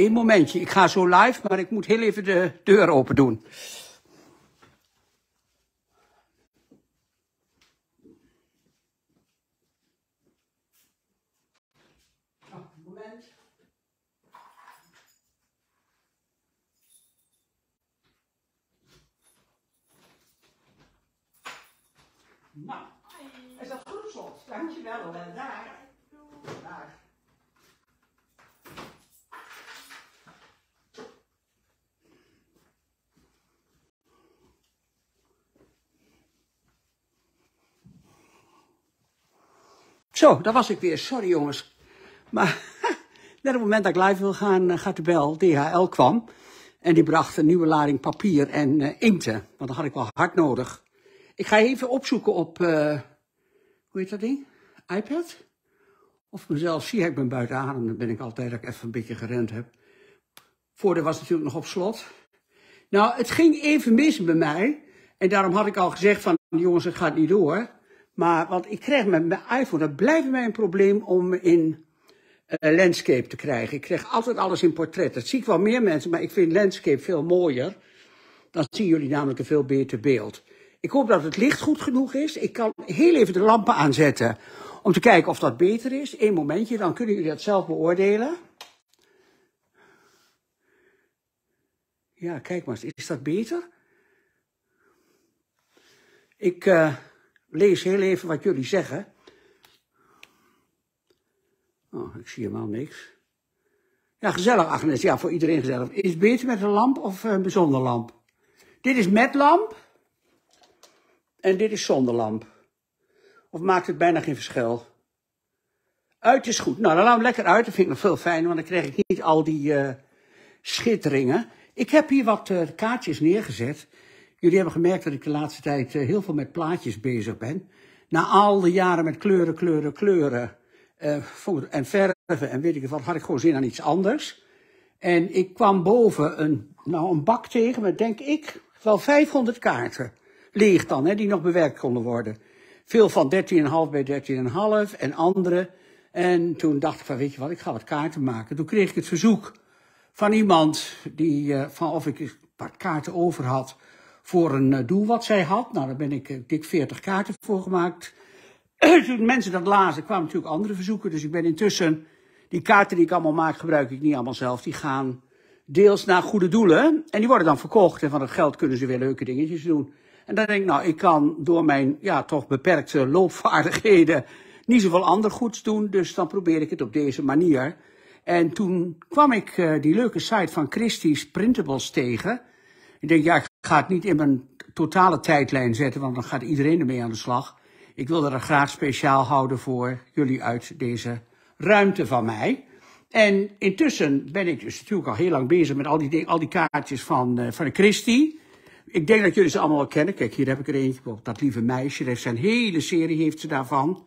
Eén momentje, ik ga zo live, maar ik moet heel even de deur open doen. Oh, daar was ik weer. Sorry jongens. Maar net op het moment dat ik live wil gaan, eh, gaat de bel. DHL kwam. En die bracht een nieuwe lading papier en uh, eh, inkten. Want dat had ik wel hard nodig. Ik ga even opzoeken op, eh, hoe heet dat ding? iPad? Of mezelf zie, ik ben buiten adem. Dan ben ik altijd dat ik even een beetje gerend heb. Voordeel was natuurlijk nog op slot. Nou, het ging even mis bij mij. En daarom had ik al gezegd van, jongens, het gaat niet door. Maar, want ik krijg met mijn iPhone, dat blijft mij een probleem om in eh, landscape te krijgen. Ik krijg altijd alles in portret. Dat zie ik wel meer mensen, maar ik vind landscape veel mooier. Dan zien jullie namelijk een veel beter beeld. Ik hoop dat het licht goed genoeg is. Ik kan heel even de lampen aanzetten om te kijken of dat beter is. Eén momentje, dan kunnen jullie dat zelf beoordelen. Ja, kijk maar, is dat beter? Ik... Eh, lees heel even wat jullie zeggen. Oh, ik zie helemaal niks. Ja, gezellig, Agnes. Ja, voor iedereen gezellig. Is het beter met een lamp of een eh, zonder lamp? Dit is met lamp. En dit is zonder lamp. Of maakt het bijna geen verschil? Uit is goed. Nou, dan laat hem lekker uit. Dat vind ik nog veel fijner, want dan krijg ik niet al die eh, schitteringen. Ik heb hier wat eh, kaartjes neergezet. Jullie hebben gemerkt dat ik de laatste tijd eh, heel veel met plaatjes bezig ben. Na al die jaren met kleuren, kleuren, kleuren eh, en verven en weet ik wat, had ik gewoon zin aan iets anders. En ik kwam boven een, nou, een bak tegen met, denk ik, wel 500 kaarten. Leeg dan, hè, die nog bewerkt konden worden. Veel van 13,5 bij 13,5 en andere. En toen dacht ik van, weet je wat, ik ga wat kaarten maken. Toen kreeg ik het verzoek van iemand die, eh, van of ik een paar kaarten over had voor een eh, doel wat zij had. Nou, daar ben ik eh, dik 40 kaarten voor gemaakt. Toen mensen dat lazen, kwamen natuurlijk andere verzoeken. Dus ik ben intussen, die kaarten die ik allemaal maak, gebruik ik niet allemaal zelf. Die gaan deels naar goede doelen. En die worden dan verkocht. En van het geld kunnen ze weer leuke dingetjes doen. En dan denk ik, nou, ik kan door mijn ja, toch beperkte loopvaardigheden niet zoveel ander goeds doen. Dus dan probeer ik het op deze manier. En toen kwam ik eh, die leuke site van Christie's Printables tegen. Ik denk, ja, ga het niet in mijn totale tijdlijn zetten, want dan gaat iedereen ermee aan de slag. Ik wil er graag speciaal houden voor jullie uit deze ruimte van mij. En intussen ben ik dus natuurlijk al heel lang bezig met al die, al die kaartjes van, uh, van de Christie. Ik denk dat jullie ze allemaal wel kennen. Kijk, hier heb ik er eentje. Dat lieve meisje. heeft zijn hele serie heeft ze daarvan.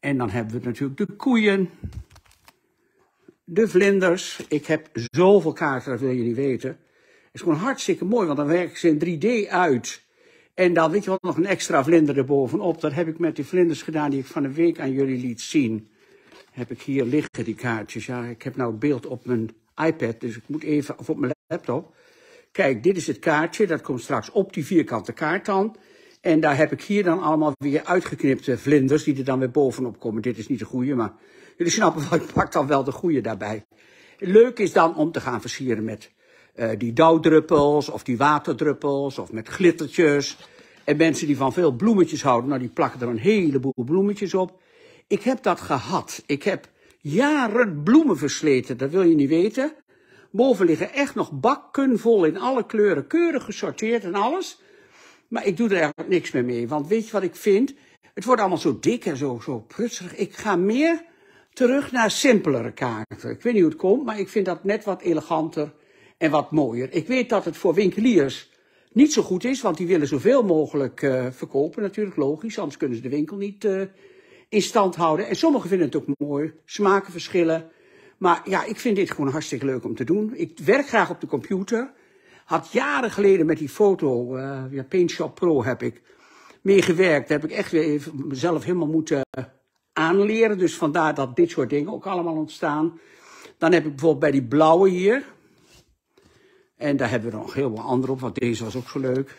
En dan hebben we natuurlijk de koeien. De vlinders. Ik heb zoveel kaarten, dat wil je niet weten is gewoon hartstikke mooi, want dan werken ze in 3D uit. En dan, weet je wat, nog een extra vlinder erbovenop. Dat heb ik met die vlinders gedaan die ik van de week aan jullie liet zien. Heb ik hier liggen, die kaartjes. Ja, ik heb nou het beeld op mijn iPad, dus ik moet even, of op mijn laptop. Kijk, dit is het kaartje, dat komt straks op die vierkante kaart dan. En daar heb ik hier dan allemaal weer uitgeknipte vlinders die er dan weer bovenop komen. Dit is niet de goede, maar jullie snappen wel, ik pak dan wel de goede daarbij. Leuk is dan om te gaan versieren met eh, die dauwdruppels of die waterdruppels of met glittertjes. En mensen die van veel bloemetjes houden, nou die plakken er een heleboel bloemetjes op. Ik heb dat gehad. Ik heb jaren bloemen versleten, dat wil je niet weten. Boven liggen echt nog bakken vol in alle kleuren, keurig gesorteerd en alles. Maar ik doe er eigenlijk niks meer mee, want weet je wat ik vind? Het wordt allemaal zo dik en zo, zo prutserig. Ik ga meer terug naar simpelere kaarten. Ik weet niet hoe het komt, maar ik vind dat net wat eleganter en wat mooier. Ik weet dat het voor winkeliers niet zo goed is, want die willen zoveel mogelijk eh, verkopen. Natuurlijk logisch, anders kunnen ze de winkel niet eh, in stand houden. En sommigen vinden het ook mooi, smaken verschillen. Maar ja, ik vind dit gewoon hartstikke leuk om te doen. Ik werk graag op de computer. Had jaren geleden met die foto, uh, ja, PaintShop Pro heb ik mee gewerkt. Daar heb ik echt weer even mezelf helemaal moeten aanleren. Dus vandaar dat dit soort dingen ook allemaal ontstaan. Dan heb ik bijvoorbeeld bij die blauwe hier, en daar hebben we nog heel veel andere op, want deze was ook zo leuk.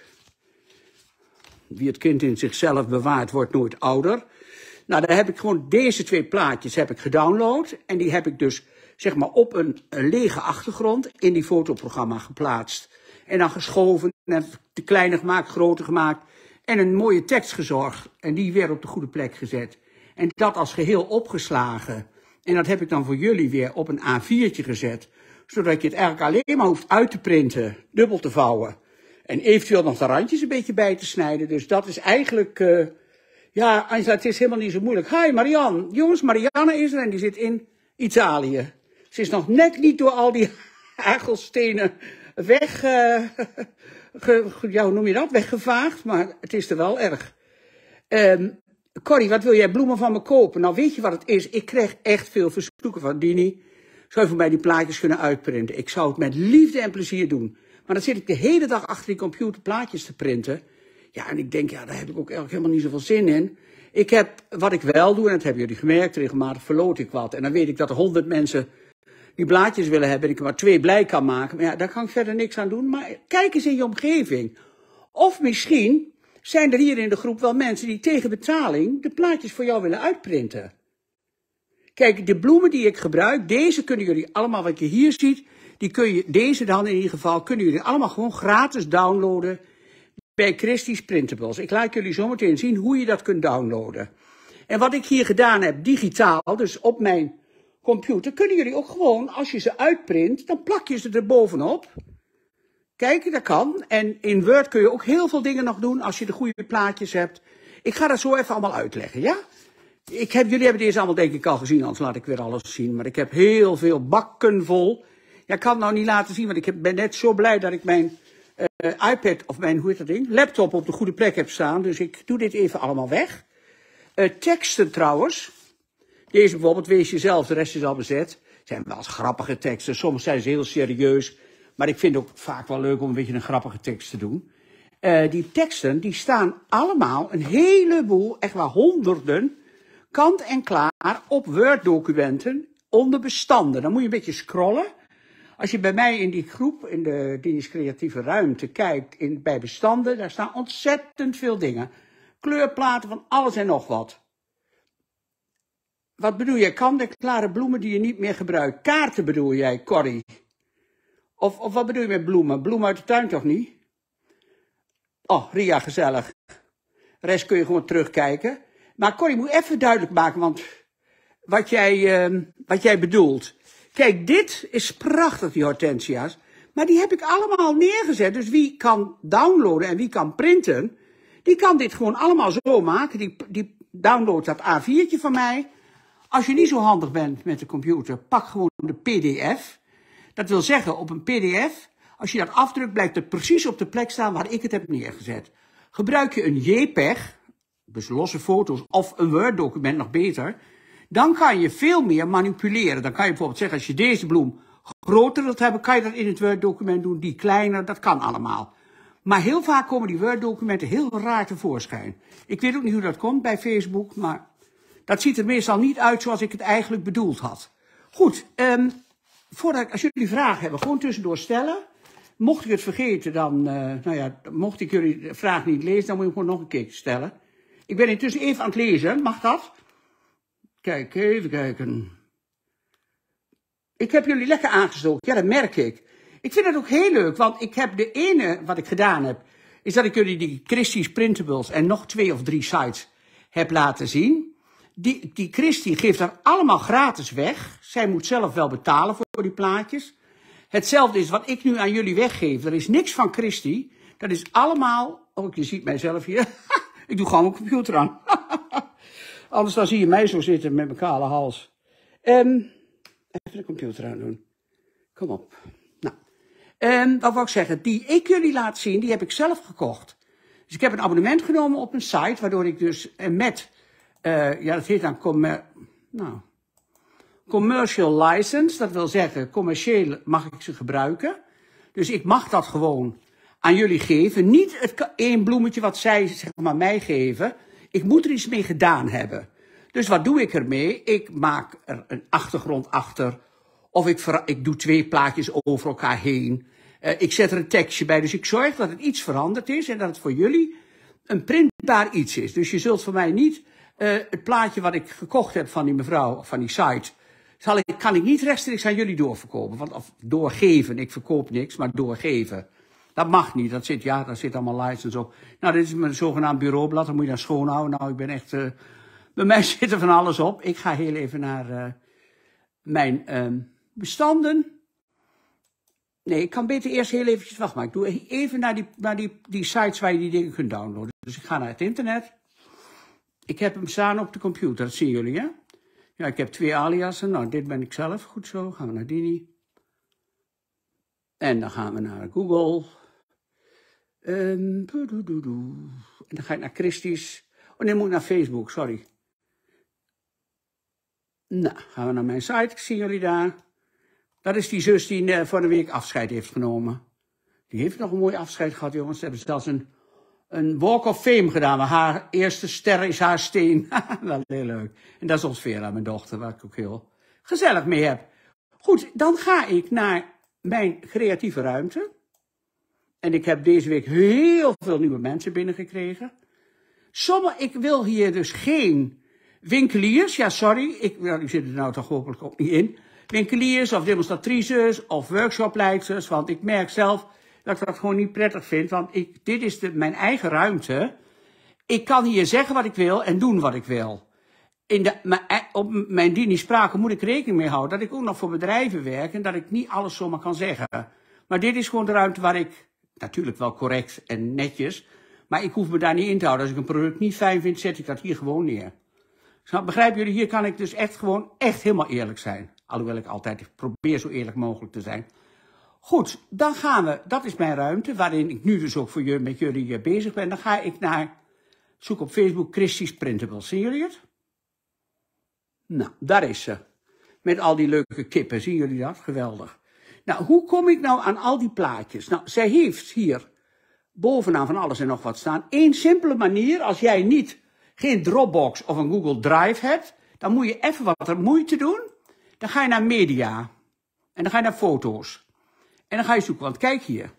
Wie het kind in zichzelf bewaart, wordt nooit ouder. Nou, daar heb ik gewoon deze twee plaatjes heb ik gedownload. En die heb ik dus zeg maar, op een, lege achtergrond in die fotoprogramma geplaatst. En dan geschoven, en te kleiner gemaakt, groter gemaakt. En een mooie tekst gezorgd. En die weer op de goede plek gezet. En dat als geheel opgeslagen. En dat heb ik dan voor jullie weer op een A4'tje gezet zodat je het eigenlijk alleen maar hoeft uit te printen, dubbel te vouwen. En eventueel nog de randjes een beetje bij te snijden. Dus dat is eigenlijk, uh, ja, Angela, het is helemaal niet zo moeilijk. Hi Marianne. Jongens, Marianne is er en die zit in Italië. Ze is nog net niet door al die hagelstenen weg, eh, ja, hoe noem je dat, weggevaagd. Maar het is er wel erg. Ehm, Corrie, wat wil jij bloemen van me kopen? Nou, weet je wat het is? Ik krijg echt veel verzoeken van Dini. Zou je voor mij die plaatjes kunnen uitprinten? Ik zou het met liefde en plezier doen. Maar dan zit ik de hele dag achter die computer plaatjes te printen. Ja, en ik denk, ja, daar heb ik ook eigenlijk helemaal niet zoveel zin in. Ik heb, wat ik wel doe, en dat hebben jullie gemerkt, regelmatig verloot ik wat. En dan weet ik dat er honderd mensen die blaadjes willen hebben en ik er maar twee blij kan maken. Maar ja, daar kan ik verder niks aan doen. Maar kijk eens in je omgeving. Of misschien zijn er hier in de groep wel mensen die tegen betaling de plaatjes voor jou willen uitprinten. Kijk, de bloemen die ik gebruik, deze kunnen jullie allemaal, wat je hier ziet, die kun je, deze dan in ieder geval, kunnen jullie allemaal gewoon gratis downloaden bij Christie's Printables. Ik laat jullie zometeen zien hoe je dat kunt downloaden. En wat ik hier gedaan heb, digitaal, dus op mijn computer, kunnen jullie ook gewoon, als je ze uitprint, dan plak je ze er bovenop. Kijk, dat kan. En in Word kun je ook heel veel dingen nog doen als je de goede plaatjes hebt. Ik ga dat zo even allemaal uitleggen, ja? Ik heb, jullie hebben deze allemaal denk ik al gezien, anders laat ik weer alles zien. Maar ik heb heel veel bakken vol. Ja, ik kan het nou niet laten zien, want ik ben net zo blij dat ik mijn eh, iPad of mijn, hoe heet dat ding, laptop op de goede plek heb staan. Dus ik doe dit even allemaal weg. Uh, teksten trouwens. Deze bijvoorbeeld, wees zelf, de rest is al bezet. Zijn wel eens grappige teksten, soms zijn ze heel serieus. Maar ik vind het ook vaak wel leuk om een beetje een grappige tekst te doen. Eh, die teksten, die staan allemaal, een heleboel, echt wel honderden, kant en klaar op Word-documenten onder bestanden. Dan moet je een beetje scrollen. Als je bij mij in die groep, in de Dienst Creatieve Ruimte, kijkt in, bij bestanden, daar staan ontzettend veel dingen. Kleurplaten van alles en nog wat. Wat bedoel je? kant en klare bloemen die je niet meer gebruikt? Kaarten bedoel jij, Corrie? Of, of wat bedoel je met bloemen? Bloemen uit de tuin toch niet? Oh, Ria, gezellig. De rest kun je gewoon terugkijken. Maar Corrie, moet even duidelijk maken, want wat jij, uh, wat jij bedoelt. Kijk, dit is prachtig, die hortensia's. Maar die heb ik allemaal neergezet. Dus wie kan downloaden en wie kan printen, die kan dit gewoon allemaal zo maken. Die, die downloadt dat A4'tje van mij. Als je niet zo handig bent met de computer, pak gewoon de PDF. Dat wil zeggen, op een PDF, als je dat afdrukt, blijft het precies op de plek staan waar ik het heb neergezet. Gebruik je een JPEG, dus losse foto's of een Word-document nog beter, dan kan je veel meer manipuleren. Dan kan je bijvoorbeeld zeggen, als je deze bloem groter wilt hebben, kan je dat in het Word-document doen, die kleiner, dat kan allemaal. Maar heel vaak komen die Word-documenten heel raar tevoorschijn. Ik weet ook niet hoe dat komt bij Facebook, maar dat ziet er meestal niet uit zoals ik het eigenlijk bedoeld had. Goed, ehm, voordat, als jullie vragen hebben, gewoon tussendoor stellen. Mocht ik het vergeten, dan, eh, nou ja, mocht ik jullie vraag niet lezen, dan moet je hem gewoon nog een keertje stellen. Ik ben intussen even aan het lezen, mag dat? Kijk, even kijken. Ik heb jullie lekker aangestoken, ja dat merk ik. Ik vind het ook heel leuk, want ik heb de ene wat ik gedaan heb, is dat ik jullie die Christie's Printables en nog twee of drie sites heb laten zien. Die, die Christie geeft daar allemaal gratis weg. Zij moet zelf wel betalen voor die plaatjes. Hetzelfde is wat ik nu aan jullie weggeef. Er is niks van Christie. Dat is allemaal. Oh, je ziet mijzelf hier. Ik doe gewoon mijn computer aan. Anders dan zie je mij zo zitten met mijn kale hals. Ehm, even de computer aan doen. Kom op. Nou, ehm, wat wil ik zeggen? Die ik jullie laat zien, die heb ik zelf gekocht. Dus ik heb een abonnement genomen op een site, waardoor ik dus eh, met, eh, ja dat heet dan commer eh, nou, commercial license, dat wil zeggen, commercieel mag ik ze gebruiken. Dus ik mag dat gewoon aan jullie geven. Niet het één bloemetje wat zij zeg maar, mij geven. Ik moet er iets mee gedaan hebben. Dus wat doe ik ermee? Ik maak er een achtergrond achter. Of ik, ik doe twee plaatjes over elkaar heen. Eh, ik zet er een tekstje bij. Dus ik zorg dat het iets veranderd is en dat het voor jullie een printbaar iets is. Dus je zult voor mij niet eh, het plaatje wat ik gekocht heb van die mevrouw, van die site, zal ik, kan ik niet rechtstreeks aan jullie doorverkopen. Want, of doorgeven, ik verkoop niks, maar doorgeven. Dat mag niet. Dat zit, ja, daar zit allemaal en zo. Nou, dit is mijn zogenaamd bureaublad. Dat moet je dan schoonhouden. Nou, ik ben echt... Eh, bij mij zit er van alles op. Ik ga heel even naar eh, mijn ehm, bestanden. Nee, ik kan beter eerst heel eventjes... wachten. maar, ik doe even naar, die, naar die, die sites waar je die dingen kunt downloaden. Dus ik ga naar het internet. Ik heb hem staan op de computer, dat zien jullie, hè? Ja, ik heb twee aliasen. Nou, dit ben ik zelf. Goed zo, gaan we naar Dini. En dan gaan we naar Google. Ehm, en dan ga ik naar Christies. Oh nee, moet ik naar Facebook, sorry. Nou, gaan we naar mijn site. Ik zie jullie daar. Dat is die zus die uh, eh, voor de week afscheid heeft genomen. Die heeft nog een mooi afscheid gehad, jongens. Ze hebben zelfs een, een walk of fame gedaan. Maar haar eerste ster is haar steen. Wel heel leuk. En dat is ons Vera, mijn dochter, waar ik ook heel gezellig mee heb. Goed, dan ga ik naar mijn creatieve ruimte. En ik heb deze week heel veel nieuwe mensen binnengekregen. Sommige, ik wil hier dus geen winkeliers, ja sorry, ik, nou, ik zit er nou toch hopelijk ook niet in. Winkeliers of demonstratrices of workshopleiders, want ik merk zelf dat ik dat gewoon niet prettig vind. Want ik, dit is de, mijn eigen ruimte. Ik kan hier zeggen wat ik wil en doen wat ik wil. In de, mijn, eh, op mijn dienst spraken moet ik rekening mee houden dat ik ook nog voor bedrijven werk en dat ik niet alles zomaar kan zeggen. Maar dit is gewoon de ruimte waar ik natuurlijk wel correct en netjes. Maar ik hoef me daar niet in te houden. Als ik een product niet fijn vind, zet ik dat hier gewoon neer. begrijpen jullie? Hier kan ik dus echt gewoon echt helemaal eerlijk zijn. Alhoewel ik altijd probeer zo eerlijk mogelijk te zijn. Goed, dan gaan we, dat is mijn ruimte, waarin ik nu dus ook voor je, met jullie eh, bezig ben. Dan ga ik naar, zoek op Facebook Christies printable. Zien jullie het? Nou, daar is ze. Met al die leuke kippen, zien jullie dat? Geweldig. Nou, hoe kom ik nou aan al die plaatjes? Nou, zij heeft hier bovenaan van alles en nog wat staan. Eén simpele manier, als jij niet geen Dropbox of een Google Drive hebt, dan moet je even wat moeite doen. Dan ga je naar media. En dan ga je naar foto's. En dan ga je zoeken, want kijk hier.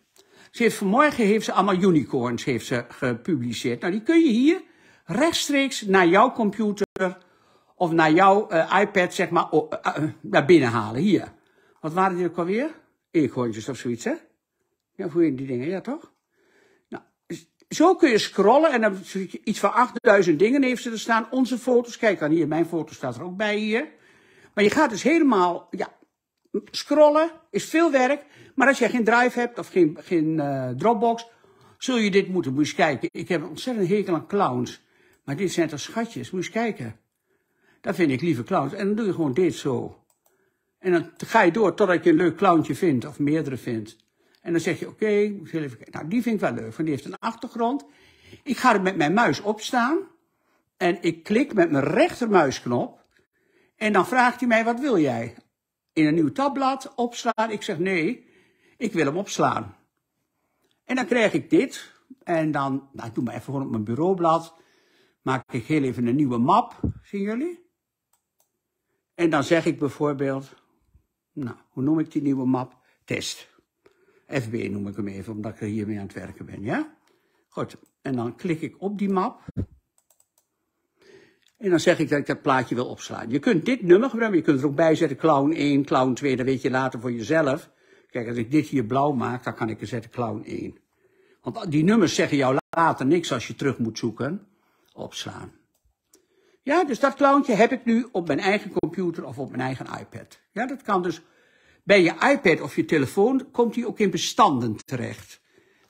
Ze heeft vanmorgen heeft ze allemaal unicorns heeft ze gepubliceerd. Nou, die kun je hier rechtstreeks naar jouw computer of naar jouw eh, iPad, zeg maar, eh, eh, naar binnen halen. Hier. Wat waren die ook alweer? eekhoorntjes dus of zoiets, hè? Ja, hoe je die dingen, ja toch? Nou, dus zo kun je scrollen en dan iets van 8000 dingen heeft ze er staan. Onze foto's, kijk dan hier, mijn foto staat er ook bij hier. Maar je gaat dus helemaal, ja, scrollen is veel werk. Maar als jij geen Drive hebt of geen, geen uh, Dropbox, zul je dit moeten. Moet je eens kijken. Ik heb een ontzettend hekel aan clowns. Maar dit zijn toch schatjes, moet je eens kijken. Dat vind ik lieve clowns. En dan doe je gewoon dit zo. En dan ga je door totdat je een leuk clowntje vindt of meerdere vindt. En dan zeg je, oké, okay, even nou die vind ik wel leuk, want die heeft een achtergrond. Ik ga er met mijn muis opstaan en ik klik met mijn rechtermuisknop. En dan vraagt hij mij, wat wil jij? In een nieuw tabblad opslaan? Ik zeg, nee, ik wil hem opslaan. En dan krijg ik dit. En dan, nou, ik doe maar even gewoon op mijn bureaublad. Maak ik heel even een nieuwe map, zien jullie? En dan zeg ik bijvoorbeeld, nou, hoe noem ik die nieuwe map? Test. FB noem ik hem even, omdat ik hiermee aan het werken ben, ja? Goed, en dan klik ik op die map. En dan zeg ik dat ik dat plaatje wil opslaan. Je kunt dit nummer gebruiken, je kunt er ook bij zetten clown 1, clown 2, dat weet je later voor jezelf. Kijk, als ik dit hier blauw maak, dan kan ik er zetten clown 1. Want die nummers zeggen jou later niks als je terug moet zoeken. Opslaan. Ja, dus dat clowntje heb ik nu op mijn eigen computer of op mijn eigen iPad. Ja, dat kan dus. Bij je iPad of je telefoon komt die ook in bestanden terecht.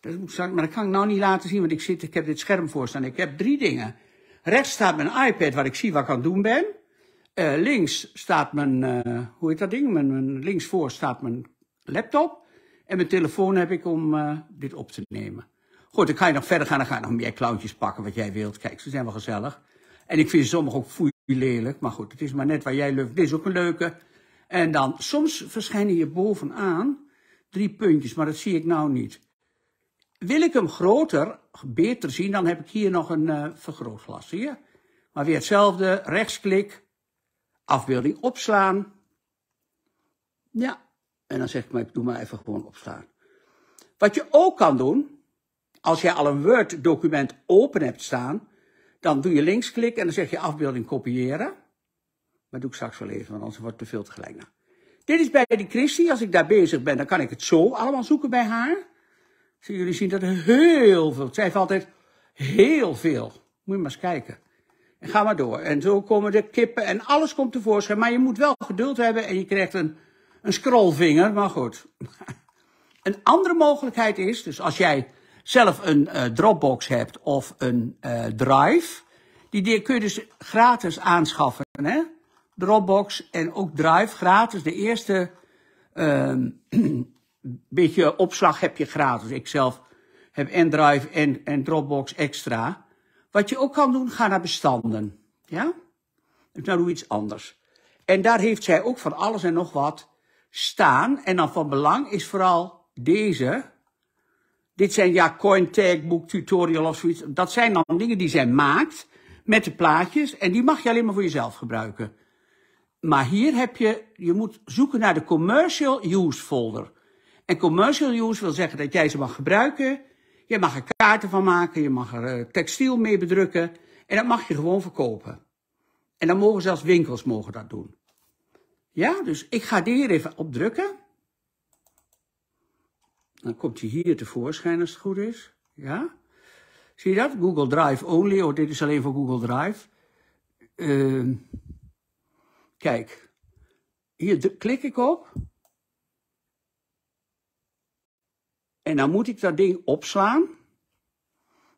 Dat moet, maar dat kan ik nou niet laten zien, want ik, zit, ik heb dit scherm voor staan. Ik heb drie dingen. Rechts staat mijn iPad waar ik zie wat ik aan het doen ben. Eh, links staat mijn, eh, hoe heet dat ding? Mijn, links voor staat mijn laptop. En mijn telefoon heb ik om eh, dit op te nemen. Goed, dan kan je nog verder gaan. Dan ga je nog meer clowntjes pakken wat jij wilt. Kijk, ze zijn wel gezellig. En ik vind sommige ook foei lelijk, maar goed, het is maar net waar jij leuk. Dit is ook een leuke. En dan, soms verschijnen hier bovenaan drie puntjes, maar dat zie ik nou niet. Wil ik hem groter, beter zien, dan heb ik hier nog een uh, vergrootglas, Maar weer hetzelfde, rechtsklik, afbeelding opslaan. Ja, en dan zeg ik, maar, ik doe maar even gewoon opslaan. Wat je ook kan doen, als jij al een Word-document open hebt staan, dan doe je linksklik en dan zeg je afbeelding kopiëren. Maar doe ik straks wel even, want anders wordt het te veel tegelijk. Nou, dit is bij die Christie. Als ik daar bezig ben, dan kan ik het zo allemaal zoeken bij haar. Zie jullie zien dat er heel veel. Zij heeft altijd heel veel. Moet je maar eens kijken. En ga maar door. En zo komen de kippen en alles komt tevoorschijn. Maar je moet wel geduld hebben en je krijgt een, een scrollvinger. Maar goed. een andere mogelijkheid is, dus als jij zelf een eh, Dropbox hebt of een eh, Drive. Die die kun je dus gratis aanschaffen. Hè? Dropbox en ook Drive gratis. De eerste ehm, beetje opslag heb je gratis. Ik zelf heb en Drive en, en Dropbox extra. Wat je ook kan doen, ga naar bestanden. Ja? Dus nou doe iets anders. En daar heeft zij ook van alles en nog wat staan. En dan van belang is vooral deze. Dit zijn ja, cointag, boek, tutorial of zoiets. Dat zijn dan dingen die zijn maakt met de plaatjes. En die mag je alleen maar voor jezelf gebruiken. Maar hier heb je, je moet zoeken naar de commercial use folder. En commercial use wil zeggen dat jij ze mag gebruiken. Je mag er kaarten van maken, je mag er eh, textiel mee bedrukken. En dat mag je gewoon verkopen. En dan mogen zelfs winkels mogen dat doen. Ja, dus ik ga die hier even opdrukken. Dan komt hij hier tevoorschijn als het goed is. Ja? Zie je dat? Google Drive only. Oh, dit is alleen voor Google Drive. Ehm, kijk. Hier klik ik op. En dan moet ik dat ding opslaan.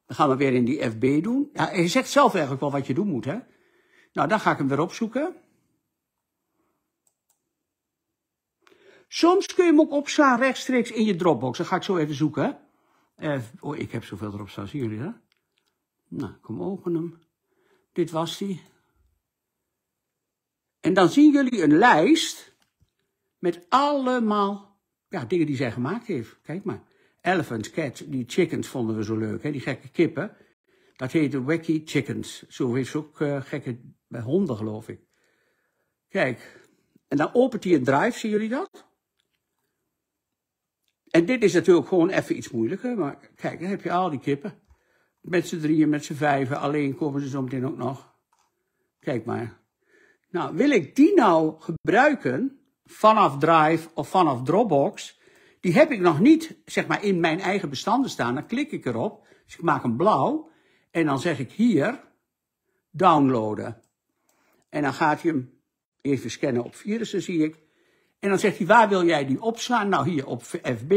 Dan gaan we weer in die FB doen. Ja, hij zegt zelf eigenlijk wel wat je doen moet, hè? Nou, dan ga ik hem weer opzoeken. Soms kun je hem ook opslaan rechtstreeks in je Dropbox. Dan ga ik zo even zoeken. Eh, oh, ik heb zoveel erop staan. Zien jullie dat? Nou, kom open hem. Dit was die. En dan zien jullie een lijst met allemaal ja, dingen die zij gemaakt heeft. Kijk maar. Elephant, cats, die chickens vonden we zo leuk, hè? die gekke kippen. Dat heette Wacky Chickens. Zo heeft ze ook eh, gekke bij honden, geloof ik. Kijk, en dan opent hij een drive, zien jullie dat? En dit is natuurlijk gewoon even iets moeilijker, maar kijk, dan heb je al die kippen. Met z'n drieën, met z'n vijven, alleen komen ze zo meteen ook nog. Kijk maar. Nou, wil ik die nou gebruiken vanaf Drive of vanaf Dropbox? Die heb ik nog niet, zeg maar, in mijn eigen bestanden staan. Dan klik ik erop, dus ik maak hem blauw. En dan zeg ik hier, downloaden. En dan gaat hij hem even scannen op virussen, zie ik. En dan zegt hij, waar wil jij die opslaan? Nou, hier op FB.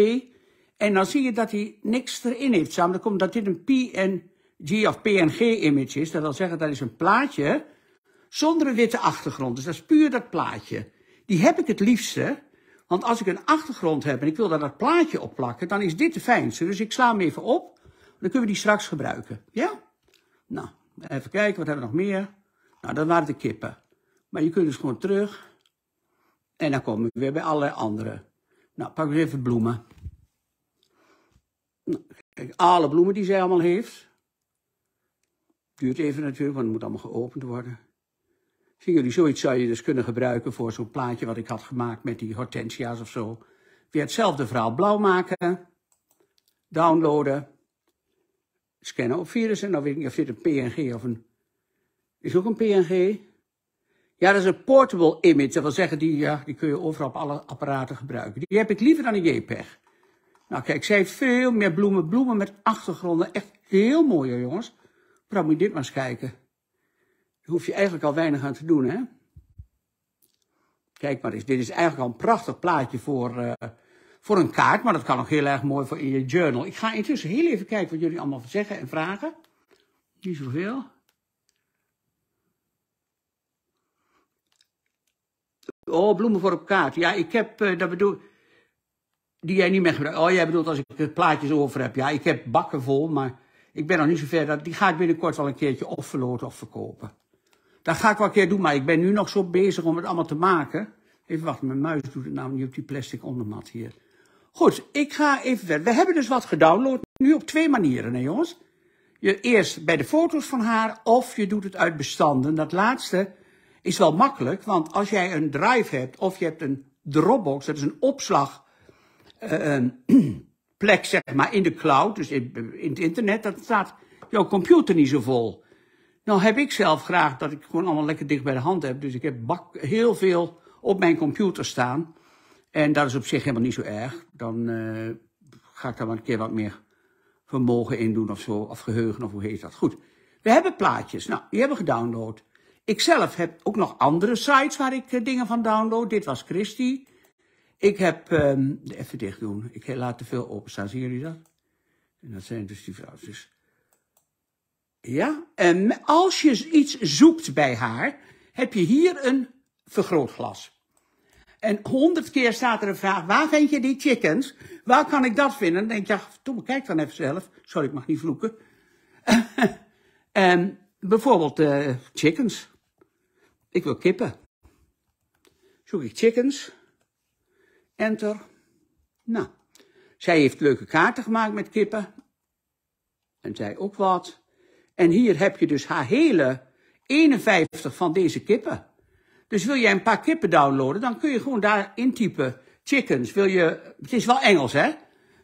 En dan zie je dat hij niks erin heeft samen. Dat komt dat dit een PNG of PNG-image is. Dat wil zeggen, dat is een plaatje zonder een witte achtergrond. Dus dat is puur dat plaatje. Die heb ik het liefste. Want als ik een achtergrond heb en ik wil daar dat plaatje op plakken, dan is dit de fijnste. Dus ik sla hem even op. Dan kunnen we die straks gebruiken. Ja? Nou, even kijken, wat hebben we nog meer? Nou, dat waren de kippen. Maar je kunt dus gewoon terug. En dan kom ik weer bij alle andere. Nou, pak eens even bloemen. Nou, alle bloemen die zij allemaal heeft. Duurt even natuurlijk, want het moet allemaal geopend worden. Zien jullie, zoiets zou je dus kunnen gebruiken voor zo'n plaatje wat ik had gemaakt met die hortensia's of zo. Weer hetzelfde verhaal blauw maken, downloaden, scannen op virussen. Dan nou weet ik niet of dit een PNG of een... Is ook een PNG? Ja, dat is een portable image. Dat wil zeggen, die, ja, die kun je overal op alle apparaten gebruiken. Die heb ik liever dan een JPEG. Nou kijk, zij heeft veel meer bloemen. Bloemen met achtergronden. Echt heel mooi jongens. Maar moet je dit maar eens kijken. Daar hoef je eigenlijk al weinig aan te doen, hè. Kijk maar eens, dit is eigenlijk al een prachtig plaatje voor, eh, voor een kaart. Maar dat kan ook heel erg mooi voor in je journal. Ik ga intussen heel even kijken wat jullie allemaal zeggen en vragen. Niet zoveel. Oh, bloemen voor op kaart. Ja, ik heb, eh, dat bedoel die jij niet meer gebruikt. Oh, jij bedoelt als ik eh, plaatjes over heb. Ja, ik heb bakken vol, maar ik ben nog niet zo ver. Dat, die ga ik binnenkort wel een keertje of verloten of verkopen. Dat ga ik wel een keer doen, maar ik ben nu nog zo bezig om het allemaal te maken. Even wachten, mijn muis doet het nou niet op die plastic ondermat hier. Goed, ik ga even verder. We hebben dus wat gedownload, nu op twee manieren, hè jongens. Je, eerst bij de foto's van haar, of je doet het uit bestanden. Dat laatste, is wel makkelijk, want als jij een drive hebt of je hebt een Dropbox, dat is een opslagplek, eh, ehm, zeg maar, in de cloud, dus in, het internet, dan staat jouw computer niet zo vol. Nou heb ik zelf graag dat ik gewoon allemaal lekker dicht bij de hand heb, dus ik heb bak, heel veel op mijn computer staan. En dat is op zich helemaal niet zo erg. Dan eh, ga ik daar wel een keer wat meer vermogen in doen of zo, of geheugen of hoe heet dat. Goed, we hebben plaatjes. Nou, die hebben we gedownload. Ik zelf heb ook nog andere sites waar ik eh, dingen van download. Dit was Christy. Ik heb, ehm, even dicht doen, ik laat te veel openstaan, zien jullie dat? En dat zijn dus die vrouwtjes. Ja, en als je iets zoekt bij haar, heb je hier een vergrootglas. En honderd keer staat er een vraag, waar vind je die chickens? Waar kan ik dat vinden? Dan denk je, ja, toen kijk dan even zelf. Sorry, ik mag niet vloeken. En ehm, bijvoorbeeld uh, chickens. Ik wil kippen. Zoek ik chickens. Enter. Nou, zij heeft leuke kaarten gemaakt met kippen. En zij ook wat. En hier heb je dus haar hele 51 van deze kippen. Dus wil jij een paar kippen downloaden, dan kun je gewoon daar intypen. Chickens, wil je... Het is wel Engels, hè?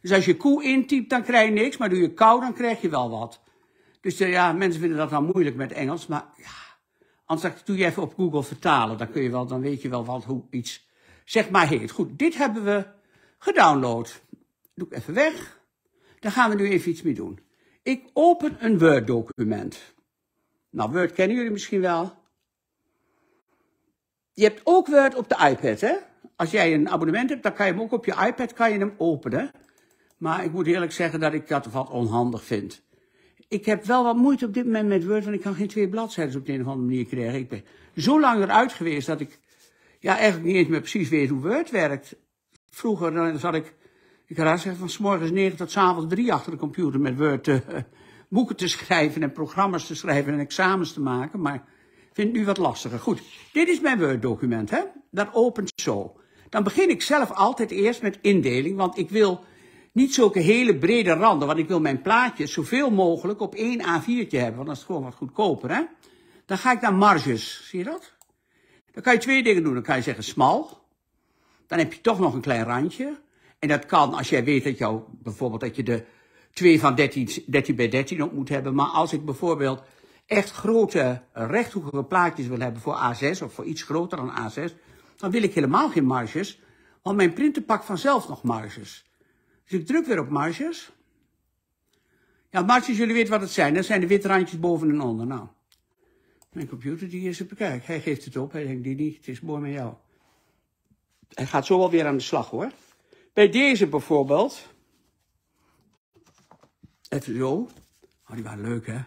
Dus als je koe intypt, dan krijg je niks. Maar doe je kou, dan krijg je wel wat. Dus eh, ja, mensen vinden dat wel moeilijk met Engels. Maar ja, Anders doe je even op Google vertalen. Dan, kun je wel, dan weet je wel wat, hoe iets zeg maar heet. Goed, dit hebben we gedownload. Doe ik even weg. Daar gaan we nu even iets mee doen. Ik open een Word document. Nou, Word kennen jullie misschien wel. Je hebt ook Word op de iPad, hè? Als jij een abonnement hebt, dan kan je hem ook op je iPad kan je hem openen. Maar ik moet eerlijk zeggen dat ik dat wat onhandig vind ik heb wel wat moeite op dit moment met Word, want ik kan geen twee bladzijden op de een of andere manier krijgen. Ik ben zo lang eruit geweest dat ik ja, eigenlijk niet eens meer precies weet hoe Word werkt. Vroeger dan zat ik, ik had zeggen, van s morgens negen tot s avonds drie achter de computer met Word boeken te schrijven en programma's te schrijven en examens te maken. Maar ik vind het nu wat lastiger. Goed, dit is mijn Word document, hè. Dat opent zo. Dan begin ik zelf altijd eerst met indeling, want ik wil niet zulke hele brede randen, want ik wil mijn plaatjes zoveel mogelijk op één A4'tje hebben, want dat is gewoon wat goedkoper, hè. Dan ga ik naar marges, zie je dat? Dan kan je twee dingen doen. Dan kan je zeggen smal, dan heb je toch nog een klein randje. En dat kan als jij weet dat jou, bijvoorbeeld dat je de 2 van 13, 13 bij 13 op moet hebben. Maar als ik bijvoorbeeld echt grote rechthoekige plaatjes wil hebben voor A6 of voor iets groter dan A6, dan wil ik helemaal geen marges, want mijn printer pakt vanzelf nog marges. Dus ik druk weer op marges. Ja, marges, jullie weten wat het zijn. Dat zijn de witte randjes boven en onder. Nou, mijn computer die is het bekijk. Hij geeft het op. Hij denkt, die niet, het is mooi met jou. Hij gaat zo wel weer aan de slag hoor. Bij deze bijvoorbeeld. Even zo. Oh, die waren leuk hè.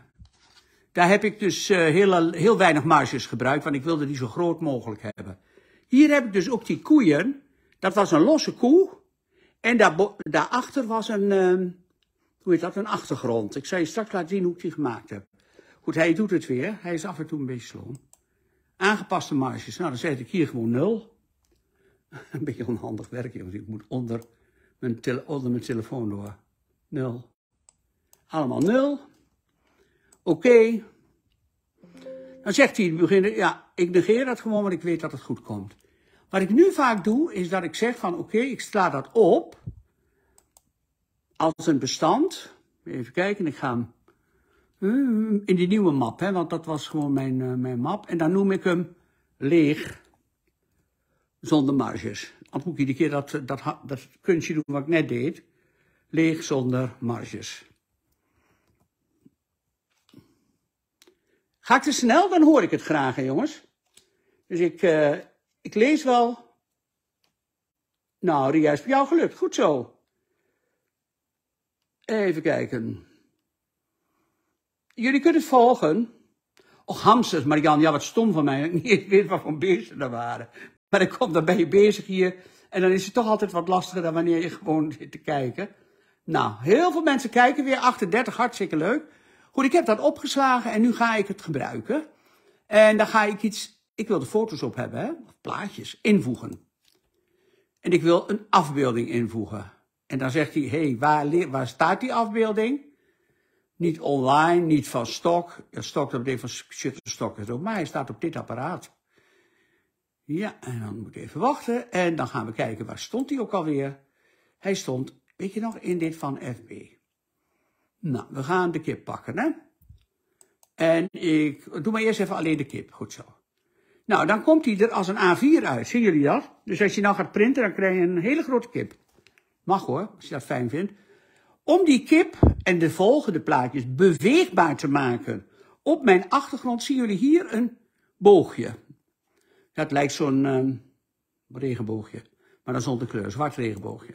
Daar heb ik dus uh, heel, heel weinig marges gebruikt, want ik wilde die zo groot mogelijk hebben. Hier heb ik dus ook die koeien. Dat was een losse koe. En daar, daarachter was een, ehm, hoe heet dat, een achtergrond. Ik zal je straks laten zien hoe ik die gemaakt heb. Goed, hij doet het weer. Hij is af en toe een beetje slom. Aangepaste marges. Nou, dan zet ik hier gewoon nul. een beetje onhandig werk, want ik moet onder mijn, tele onder mijn telefoon door. Nul. Allemaal nul. Oké. Dan zegt hij in het begin, ja, ik negeer dat gewoon, want ik weet dat het goed komt. Wat ik nu vaak doe, is dat ik zeg van oké, ik sla dat op als een bestand. Even kijken, ik ga hem eh, in die nieuwe map, hè, want dat was gewoon mijn, eh, mijn map. En dan noem ik hem leeg, zonder marges. Dan moet ik iedere keer dat, dat, dat kunstje doen wat ik net deed. Leeg zonder marges. Ga ik te snel, dan hoor ik het graag, hè, jongens. Dus ik, eh, lees wel. Nou, Ria is voor jou gelukt. Goed zo. Even kijken. Jullie kunnen het volgen. Och, hamsters, Marianne, ja, wat stom van mij. Ik weet niet weet wat voor beesten er waren. Maar dan, kom, dan ben je bezig hier. En dan is het toch altijd wat lastiger dan wanneer je gewoon zit te kijken. Nou, heel veel mensen kijken weer. 38, hartstikke leuk. Goed, ik heb dat opgeslagen en nu ga ik het gebruiken. En dan ga ik iets ik wil de foto's op hebben, hè? of plaatjes, invoegen. En ik wil een afbeelding invoegen. En dan zegt hij, hé, hey, waar, waar staat die afbeelding? Niet online, niet van stok. Ja, stok, dat betekent van shutterstock. Maar hij staat op dit apparaat. Ja, en dan moet ik even wachten. En dan gaan we kijken, waar stond hij ook alweer? Hij stond, weet je nog, in dit van FB. Nou, we gaan de kip pakken, hè? En ik doe maar eerst even alleen de kip. Goed zo. Nou, dan komt hij er als een A4 uit. Zien jullie dat? Dus als je nou gaat printen, dan krijg je een hele grote kip. Mag hoor, als je dat fijn vindt. Om die kip en de volgende plaatjes beweegbaar te maken. Op mijn achtergrond zien jullie hier een boogje. Dat lijkt zo'n ehm, regenboogje. Maar dan zonder kleur, zwart regenboogje.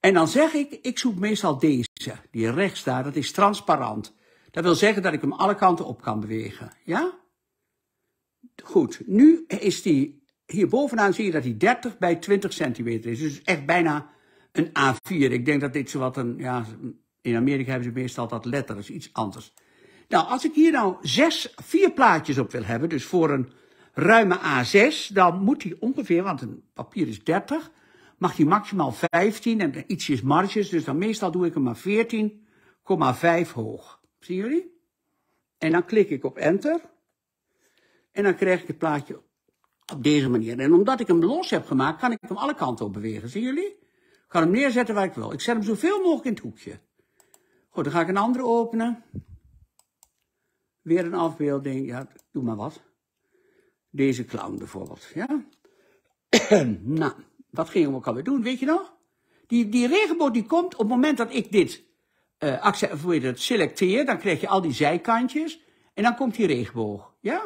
En dan zeg ik, ik zoek meestal deze, die rechts daar, dat is transparant. Dat wil zeggen dat ik hem alle kanten op kan bewegen. Ja? Goed, nu is die, hier bovenaan zie je dat die 30 bij 20 centimeter is. Dus echt bijna een A4. Ik denk dat dit zowat een, ja, in Amerika hebben ze meestal dat letter, dat is iets anders. Nou, als ik hier nou zes, vier plaatjes op wil hebben, dus voor een ruime A6, dan moet die ongeveer, want een papier is 30, mag die maximaal 15 en ietsjes marges, dus dan meestal doe ik hem maar 14,5 hoog. Zien jullie? En dan klik ik op enter. En dan krijg ik het plaatje op deze manier. En omdat ik hem los heb gemaakt, kan ik hem alle kanten op bewegen. Zien jullie? Ik kan hem neerzetten waar ik wil. Ik zet hem zoveel mogelijk in het hoekje. Goed, dan ga ik een andere openen. Weer een afbeelding. Ja, doe maar wat. Deze clown bijvoorbeeld. Ja? nou, wat ging we ook alweer doen, weet je nog? Die, die regenboog die komt op het moment dat ik dit uh, selecteer, dan krijg je al die zijkantjes. En dan komt die regenboog. Ja?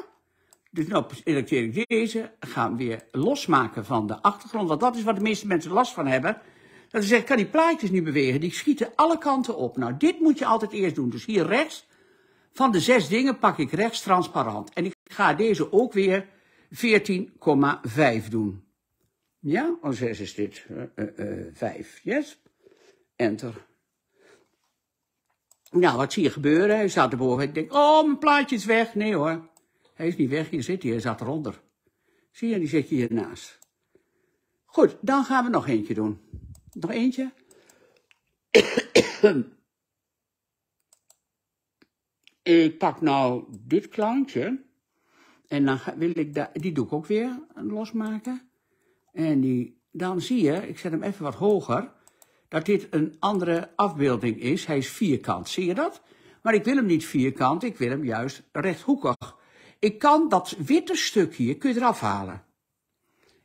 Dus de ik deze, gaan weer losmaken van de achtergrond. Want dat is waar de meeste mensen last van hebben. Dat ze zeggen, kan die plaatjes niet bewegen? Die schieten alle kanten op. Nou, dit moet je altijd eerst doen. Dus hier rechts, van de zes dingen pak ik rechts transparant. En ik ga deze ook weer 14,5 doen. Ja, oh, zes is dit. Eh, eh, eh, vijf, yes. Enter. Nou, wat zie je gebeuren? Hij staat erboven. Ik denk, oh, mijn plaatje is weg. Nee hoor. Hij is niet weg, hier zit hij, hij zat eronder. Zie je, die zit je hiernaast. Goed, dan gaan we nog eentje doen. Nog eentje. ik pak nou dit klantje En dan wil ik die doe ik ook weer losmaken. En die, dan zie je, ik zet hem even wat hoger, dat dit een andere afbeelding is. Hij is vierkant, zie je dat? Maar ik wil hem niet vierkant, ik wil hem juist rechthoekig. Ik kan dat witte stukje kun je eraf halen.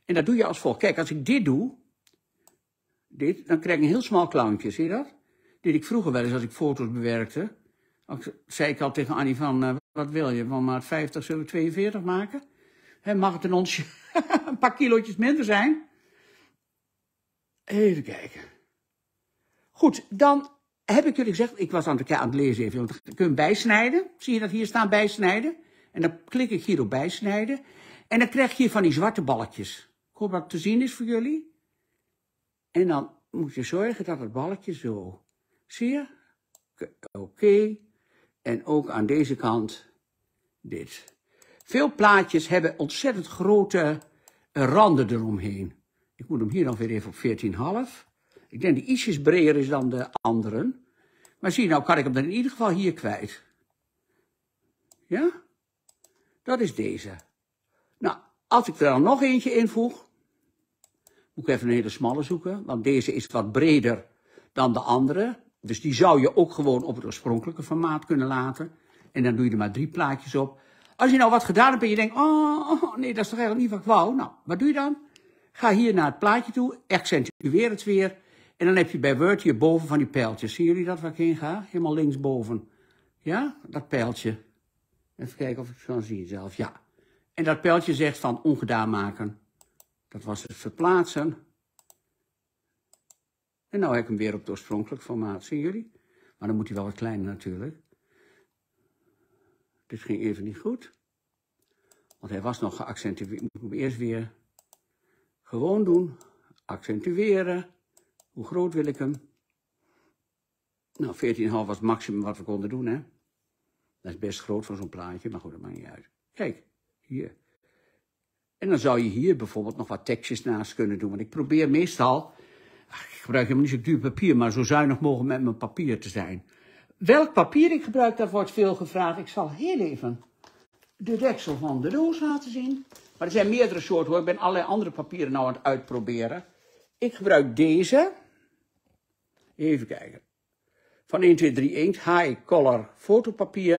En dat doe je als volgt. Kijk, als ik dit doe, dit, dan krijg ik een heel smal klantje. zie je dat? Dit ik vroeger wel eens als ik foto's bewerkte. zei ik al tegen Annie van, eh, wat wil je, van maar 50 zullen we 42 maken? He, mag het een onsje een paar kilootjes minder zijn? Even kijken. Goed, dan heb ik jullie gezegd, ik was aan het, aan het lezen even, want kun je kunt bijsnijden. Zie je dat hier staan, bijsnijden? En dan klik ik hier op bijsnijden. En dan krijg je van die zwarte balkjes. Ik hoop dat te zien is voor jullie. En dan moet je zorgen dat het balkje zo. Zie je? Oké. En ook aan deze kant dit. Veel plaatjes hebben ontzettend grote randen eromheen. Ik moet hem hier dan weer even op 14,5. Ik denk die ietsjes breder is dan de anderen. Maar zie, je nou kan ik hem dan in ieder geval hier kwijt. Ja? Dat is deze. Nou, als ik er dan nog eentje invoeg, moet ik even een hele smalle zoeken, want deze is wat breder dan de andere. Dus die zou je ook gewoon op het oorspronkelijke formaat kunnen laten. En dan doe je er maar drie plaatjes op. Als je nou wat gedaan hebt en je denkt, oh, oh, oh nee, dat is toch eigenlijk niet wat ik wou. Nou, wat doe je dan? Ga hier naar het plaatje toe, accentueer het weer. En dan heb je bij Word hier boven van die pijltjes. Zien jullie dat waar ik heen ga? Helemaal linksboven. Ja, dat pijltje. Even kijken of ik het kan zien zelf. Ja. En dat pijltje zegt van ongedaan maken. Dat was het verplaatsen. En nou heb ik hem weer op de oorspronkelijk formaat. Zien jullie? Maar dan moet hij wel wat kleiner natuurlijk. Dit ging even niet goed. Want hij was nog geaccentueerd. Moet ik hem eerst weer gewoon doen. Accentueren. Hoe groot wil ik hem? Nou, 14,5 was het maximum wat we konden doen, hè. Dat is best groot van zo'n plaatje, maar goed, dat maakt niet uit. Kijk, hier. En dan zou je hier bijvoorbeeld nog wat tekstjes naast kunnen doen. Want ik probeer meestal, ik gebruik helemaal niet zo duur papier, maar zo zuinig mogelijk met mijn papier te zijn. Welk papier ik gebruik, dat wordt veel gevraagd. Ik zal heel even de deksel van de doos laten zien. Maar er zijn meerdere soorten hoor. Ik ben allerlei andere papieren nou aan het uitproberen. Ik gebruik deze. Even kijken van 1, 2, 3 1 high color fotopapier.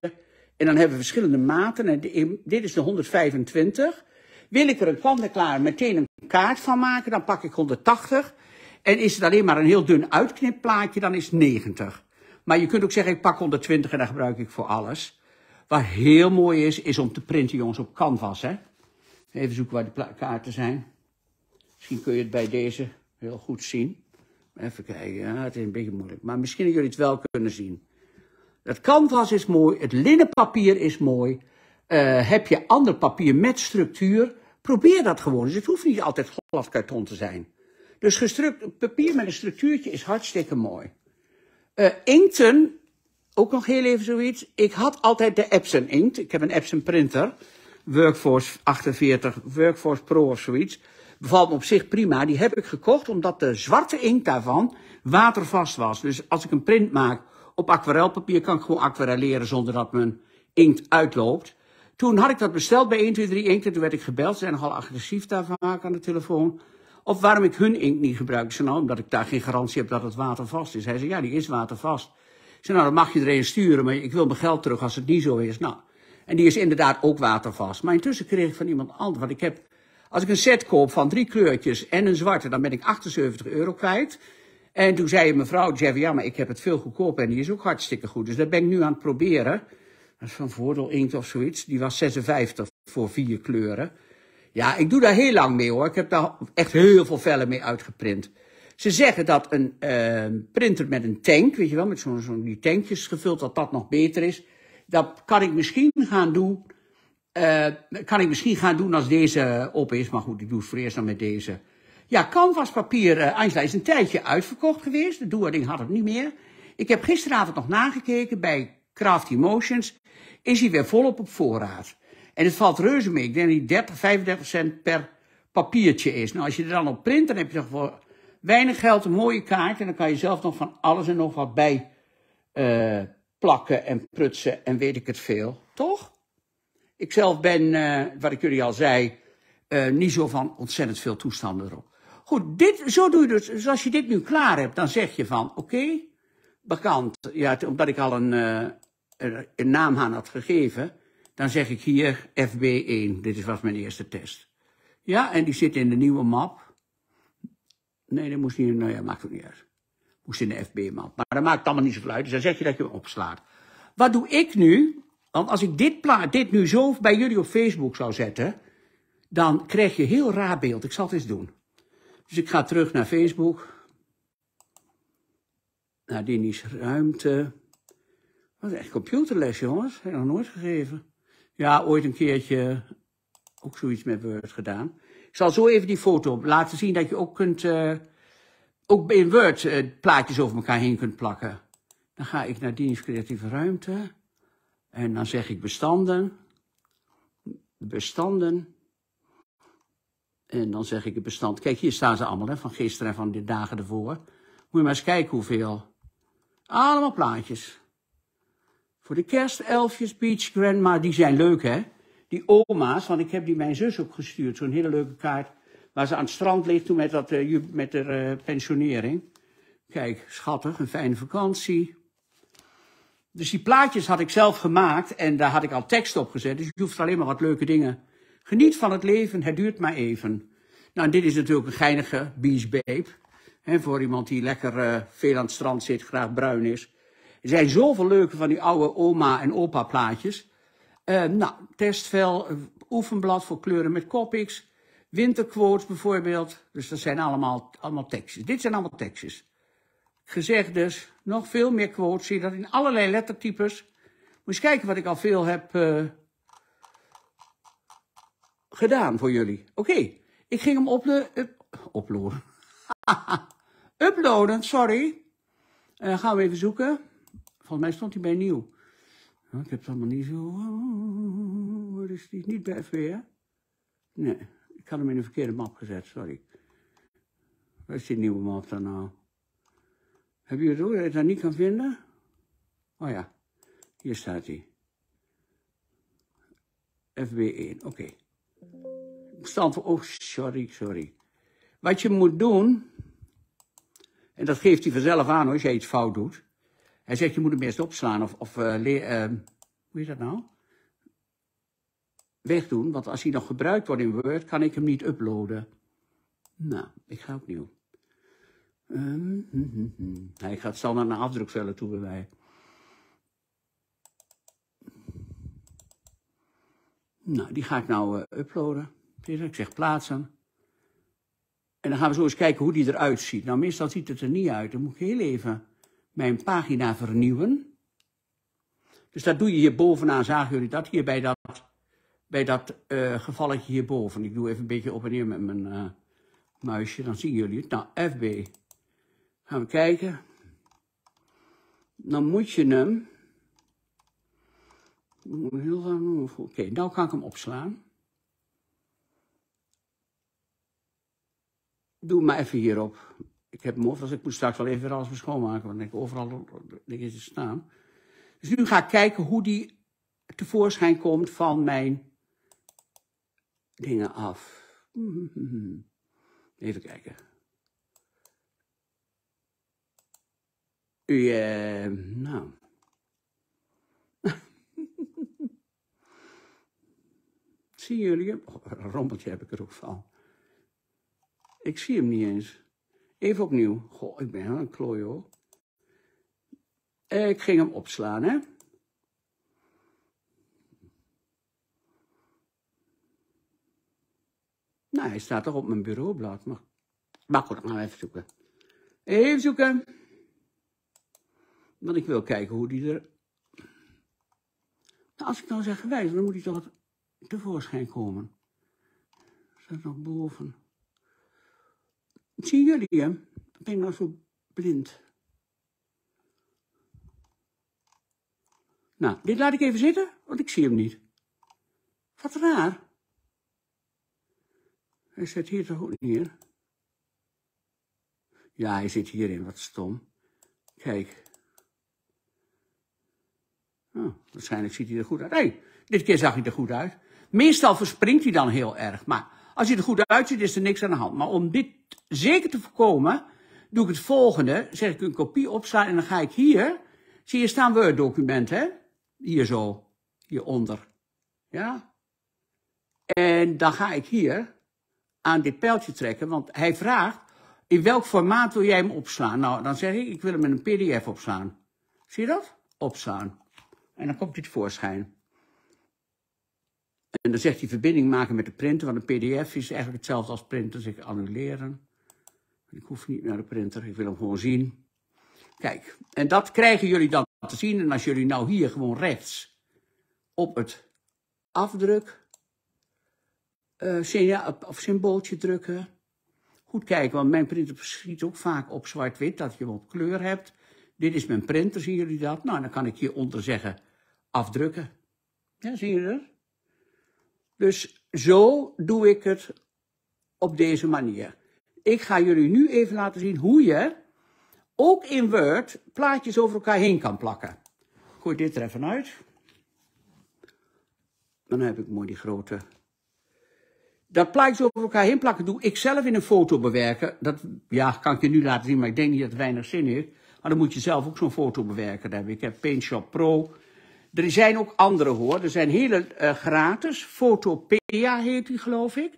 En dan hebben we verschillende maten. En dit is de 125. Wil ik er een kant klaar meteen een kaart van maken, dan pak ik 180. En is het alleen maar een heel dun uitknipplaatje, dan is 90. Maar je kunt ook zeggen, ik pak 120 en dat gebruik ik voor alles. Wat heel mooi is, is om te printen, jongens, op canvas. Hè? Even zoeken waar de kaarten zijn. Misschien kun je het bij deze heel goed zien. Even kijken, het is een beetje moeilijk. Maar misschien jullie het wel kunnen zien. Het canvas is mooi, het linnenpapier is mooi. Eh, heb je ander papier met structuur, probeer dat gewoon. Dus het hoeft niet altijd glad karton te zijn. Dus papier met een structuurtje is hartstikke mooi. Uh, inkten, ook nog heel even zoiets. Ik had altijd de Epson inkt. Ik heb een Epson printer. Workforce 48, Workforce Pro of zoiets. Bevalt me op zich prima. Die heb ik gekocht omdat de zwarte inkt daarvan watervast was. Dus als ik een print maak op aquarelpapier, kan ik gewoon aquarelleren zonder dat mijn inkt uitloopt. Toen had ik dat besteld bij 123 Inkt en toen werd ik gebeld. Ze zijn nogal agressief daarvan aan de telefoon. Of waarom ik hun inkt niet gebruik. Ze nou, omdat ik daar geen garantie heb dat het watervast is. Hij zei, ja, die is watervast. Ze zei, nou, dan mag je er sturen, maar ik wil mijn geld terug als het niet zo is. Nou, en die is inderdaad ook watervast. Maar intussen kreeg ik van iemand anders, wat ik heb als ik een set koop van drie kleurtjes en een zwarte, dan ben ik 78 euro kwijt. En toen zei mevrouw Jeff, ja, maar ik heb het veel goedkoper en die is ook hartstikke goed. Dus dat ben ik nu aan het proberen. Dat is van Voordeel Inkt of zoiets. Die was 56 voor vier kleuren. Ja, ik doe daar heel lang mee hoor. Ik heb daar echt heel veel vellen mee uitgeprint. Ze zeggen dat een ehm, printer met een tank, weet je wel, met zo'n die tankjes gevuld, dat dat nog beter is. Dat kan ik misschien gaan doen eh, kan ik misschien gaan doen als deze op is. Maar goed, ik doe het voor eerst dan met deze. Ja, canvaspapier uh, Einstein is een tijdje uitverkocht geweest. De Doerding had het niet meer. Ik heb gisteravond nog nagekeken bij Crafty Emotions. Is hij weer volop op voorraad. En het valt reuze mee. Ik denk dat hij 30, 35 cent per papiertje is. Nou, als je er dan op print, dan heb je toch voor weinig geld een mooie kaart. En dan kan je zelf nog van alles en nog wat bij eh, plakken en prutsen en weet ik het veel. Toch? Ikzelf ben, eh, wat ik jullie al zei, eh, niet zo van ontzettend veel toestanden erop. Goed, dit, zo doe je dus. dus als je dit nu klaar hebt, dan zeg je van, oké, bekant. Ja, omdat ik al eh, een, een naam aan had gegeven, dan zeg ik hier FB1. Dit was mijn eerste test. Ja, en die zit in de nieuwe map. Nee, dat moest niet, nou ja, maakt ook niet uit. Moest in de FB-map. Maar dat maakt allemaal niet zoveel uit, dus dan zeg je dat je hem opslaat. Wat doe ik nu? Want als ik dit, dit nu zo bij jullie op Facebook zou zetten, dan krijg je heel raar beeld. Ik zal het eens doen. Dus ik ga terug naar Facebook. Naar Dini's ruimte. Wat echt computerles, jongens. Heb ik nog nooit gegeven. Ja, ooit een keertje ook zoiets met Word gedaan. Ik zal zo even die foto laten zien dat je ook kunt... Eh, ook in Word eh, plaatjes over elkaar heen kunt plakken. Dan ga ik naar Dini's creatieve ruimte. En dan zeg ik bestanden. Bestanden. En dan zeg ik het bestand. Kijk, hier staan ze allemaal, hè, van gisteren en van de dagen ervoor. Moet je maar eens kijken hoeveel. Allemaal plaatjes. Voor de kerst, elfjes, beach, grandma, die zijn leuk, hè? Die oma's, want ik heb die mijn zus ook gestuurd. Zo'n hele leuke kaart waar ze aan het strand ligt toen met, dat, eh, met de uh, pensionering. Kijk, schattig, een fijne vakantie. Dus die plaatjes had ik zelf gemaakt en daar had ik al tekst op gezet. Dus je hoeft alleen maar wat leuke dingen. Geniet van het leven, het duurt maar even. Nou, dit is natuurlijk een geinige Beach Babe. Hè, voor iemand die lekker uh, veel aan het strand zit, graag bruin is. Er zijn zoveel leuke van die oude oma- en opa-plaatjes. Eh, nou, testvel, eh, oefenblad voor kleuren met Copics. Winterquotes bijvoorbeeld. Dus dat zijn allemaal, allemaal tekstjes. Dit zijn allemaal tekstjes gezegd dus, nog veel meer quotes, zie je dat in allerlei lettertypes. Moet eens kijken wat ik al veel heb eh, gedaan voor jullie. Oké, ik ging hem op de, uploaden. uploaden, sorry. Eh, gaan we even zoeken. Volgens mij stond hij bij nieuw. Oh, ik heb het allemaal niet zo... Oh, wat is die? Niet bij FW, Nee, ik had hem in de verkeerde map gezet, sorry. Waar is die nieuwe map dan nou? Heb je het door dat ik dat niet kan vinden? Oh ja, hier staat hij. FB1, oké. Okay. Stand voor, oh sorry, sorry. Wat je moet doen, en dat geeft hij vanzelf aan hoor, als je iets fout doet. Hij zegt, je moet hem eerst opslaan of, of eh, eh, hoe is dat nou? Wegdoen, want als hij nog gebruikt wordt in Word, kan ik hem niet uploaden. Nou, ik ga opnieuw. Ik ga het Hij gaat standaard naar afdrukvellen toe bij mij. Nou, die ga ik nou uh, uploaden. Ik zeg plaatsen. En dan gaan we zo eens kijken hoe die eruit ziet. Nou, meestal ziet het er niet uit. Dan moet ik heel even mijn pagina vernieuwen. Dus dat doe je hier bovenaan. Zagen jullie dat hier bij dat, bij dat uh, gevalletje hierboven? Ik doe even een beetje op en neer met mijn eh, muisje. Dan zien jullie het. Nou, FB Gaan we kijken. Dan moet je hem... Heel lang... Oké, okay, nou kan ik hem opslaan. Doe maar even hierop. Ik heb hem over, dus ik moet straks wel even weer alles schoonmaken, want ik overal dingen te staan. Dus nu ga ik kijken hoe die tevoorschijn komt van mijn dingen af. Hmm, hmm, hmm, even kijken. U, eh, nou. Zien jullie hem? Oh, een rompeltje heb ik er ook van. Ik zie hem niet eens. Even opnieuw. Goh, ik ben wel een klooi hoor. Ik ging hem opslaan, hè. Nou, hij staat toch op mijn bureaublad. Maar, maar goed, ga hem even zoeken. Even zoeken. Want ik wil kijken hoe die er... Nou, als ik dan zeg gewijzigd, dan moet die toch tevoorschijn komen. Staat nog boven. Zien jullie hem? Ben ik nou zo blind? Nou, dit laat ik even zitten, want ik zie hem niet. Wat raar. Hij zit hier toch ook neer? Ja, hij zit hierin, wat stom. Kijk. Oh, waarschijnlijk ziet hij er goed uit. hey, dit keer zag hij er goed uit. Meestal verspringt hij dan heel erg, maar als hij er goed uitziet is er niks aan de hand. Maar om dit zeker te voorkomen, doe ik het volgende. Zeg ik een kopie opslaan en dan ga ik hier, zie je staan Word document hè? Hier zo, hieronder. Ja? En dan ga ik hier aan dit pijltje trekken, want hij vraagt, in welk formaat wil jij hem opslaan? Nou, dan zeg ik, ik wil hem in een pdf opslaan. Zie je dat? Opslaan. En dan komt hij voorschijn. En dan zegt hij verbinding maken met de printer, want een pdf is eigenlijk hetzelfde als printer, zeg dus annuleren. Ik hoef niet naar de printer, ik wil hem gewoon zien. Kijk, en dat krijgen jullie dan te zien. En als jullie nou hier gewoon rechts op het afdruk uh, symbooltje drukken. Goed kijken, want mijn printer schiet ook vaak op zwart-wit, dat je hem op kleur hebt. Dit is mijn printer, zien jullie dat? Nou, dan kan ik hieronder zeggen afdrukken. Ja, zie je dat? Dus zo doe ik het op deze manier. Ik ga jullie nu even laten zien hoe je ook in Word plaatjes over elkaar heen kan plakken. Gooi dit er even uit. Dan heb ik mooi die grote. Dat plaatjes over elkaar heen plakken doe ik zelf in een foto bewerken. Dat ja, kan ik je nu laten zien, maar ik denk niet dat het weinig zin heeft. Maar dan moet je zelf ook zo'n foto bewerken. Ik heb PaintShop Pro. Er zijn ook andere hoor. Er zijn hele eh, gratis. Fotopedia heet die, geloof ik.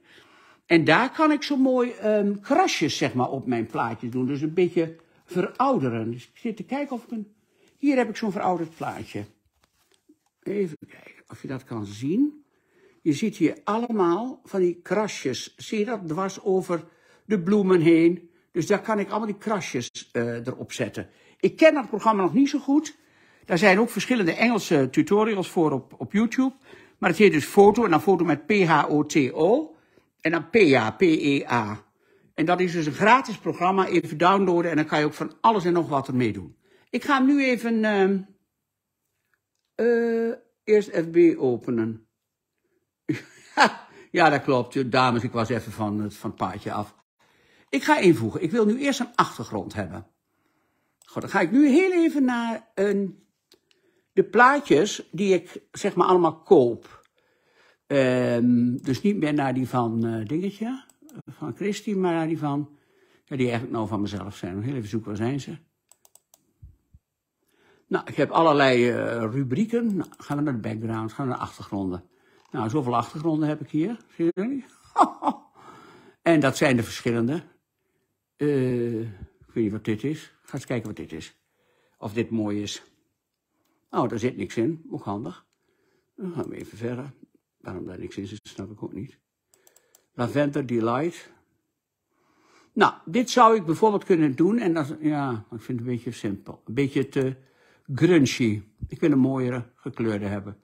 En daar kan ik zo mooi um, krasjes zeg maar, op mijn plaatje doen. Dus een beetje verouderen. Dus ik zit te kijken of ik een... Hier heb ik zo'n verouderd plaatje. Even kijken of je dat kan zien. Je ziet hier allemaal van die krasjes. Zie je dat? Dwars over de bloemen heen. Dus daar kan ik allemaal die krasjes uh, erop zetten. Ik ken dat programma nog niet zo goed. Daar zijn ook verschillende Engelse tutorials voor op, op YouTube. Maar het heet dus foto en dan foto met P-H-O-T-O en dan P a P-E-A. En dat is dus een gratis programma, even downloaden en dan kan je ook van alles en nog wat ermee doen. Ik ga hem nu even ehm, eh, eerst FB openen. ja, dat klopt. Dames, ik was even van het, van het paadje af. Ik ga invoegen. Ik wil nu eerst een achtergrond hebben. Goed, dan ga ik nu heel even naar een de plaatjes die ik zeg maar allemaal koop, ehm, dus niet meer naar die van eh, Dingetje, van Christie, maar naar die van, ja, die eigenlijk nou van mezelf zijn. Nog heel even zoeken, waar zijn ze? Nou, ik heb allerlei eh, rubrieken. Nou, gaan we naar de background, gaan we naar de achtergronden. Nou, zoveel achtergronden heb ik hier. zie je niet? en dat zijn de verschillende. Eh, ik weet niet wat dit is. Ga eens kijken wat dit is. Of dit mooi is. Nou, daar zit niks in, ook handig. Dan gaan we even verder. Waarom daar niks in zit, snap ik ook niet. Lavender Delight. Nou, dit zou ik bijvoorbeeld kunnen doen. En dat, ja, ik vind het een beetje simpel. Een beetje te grungy. Ik wil een mooiere gekleurde hebben.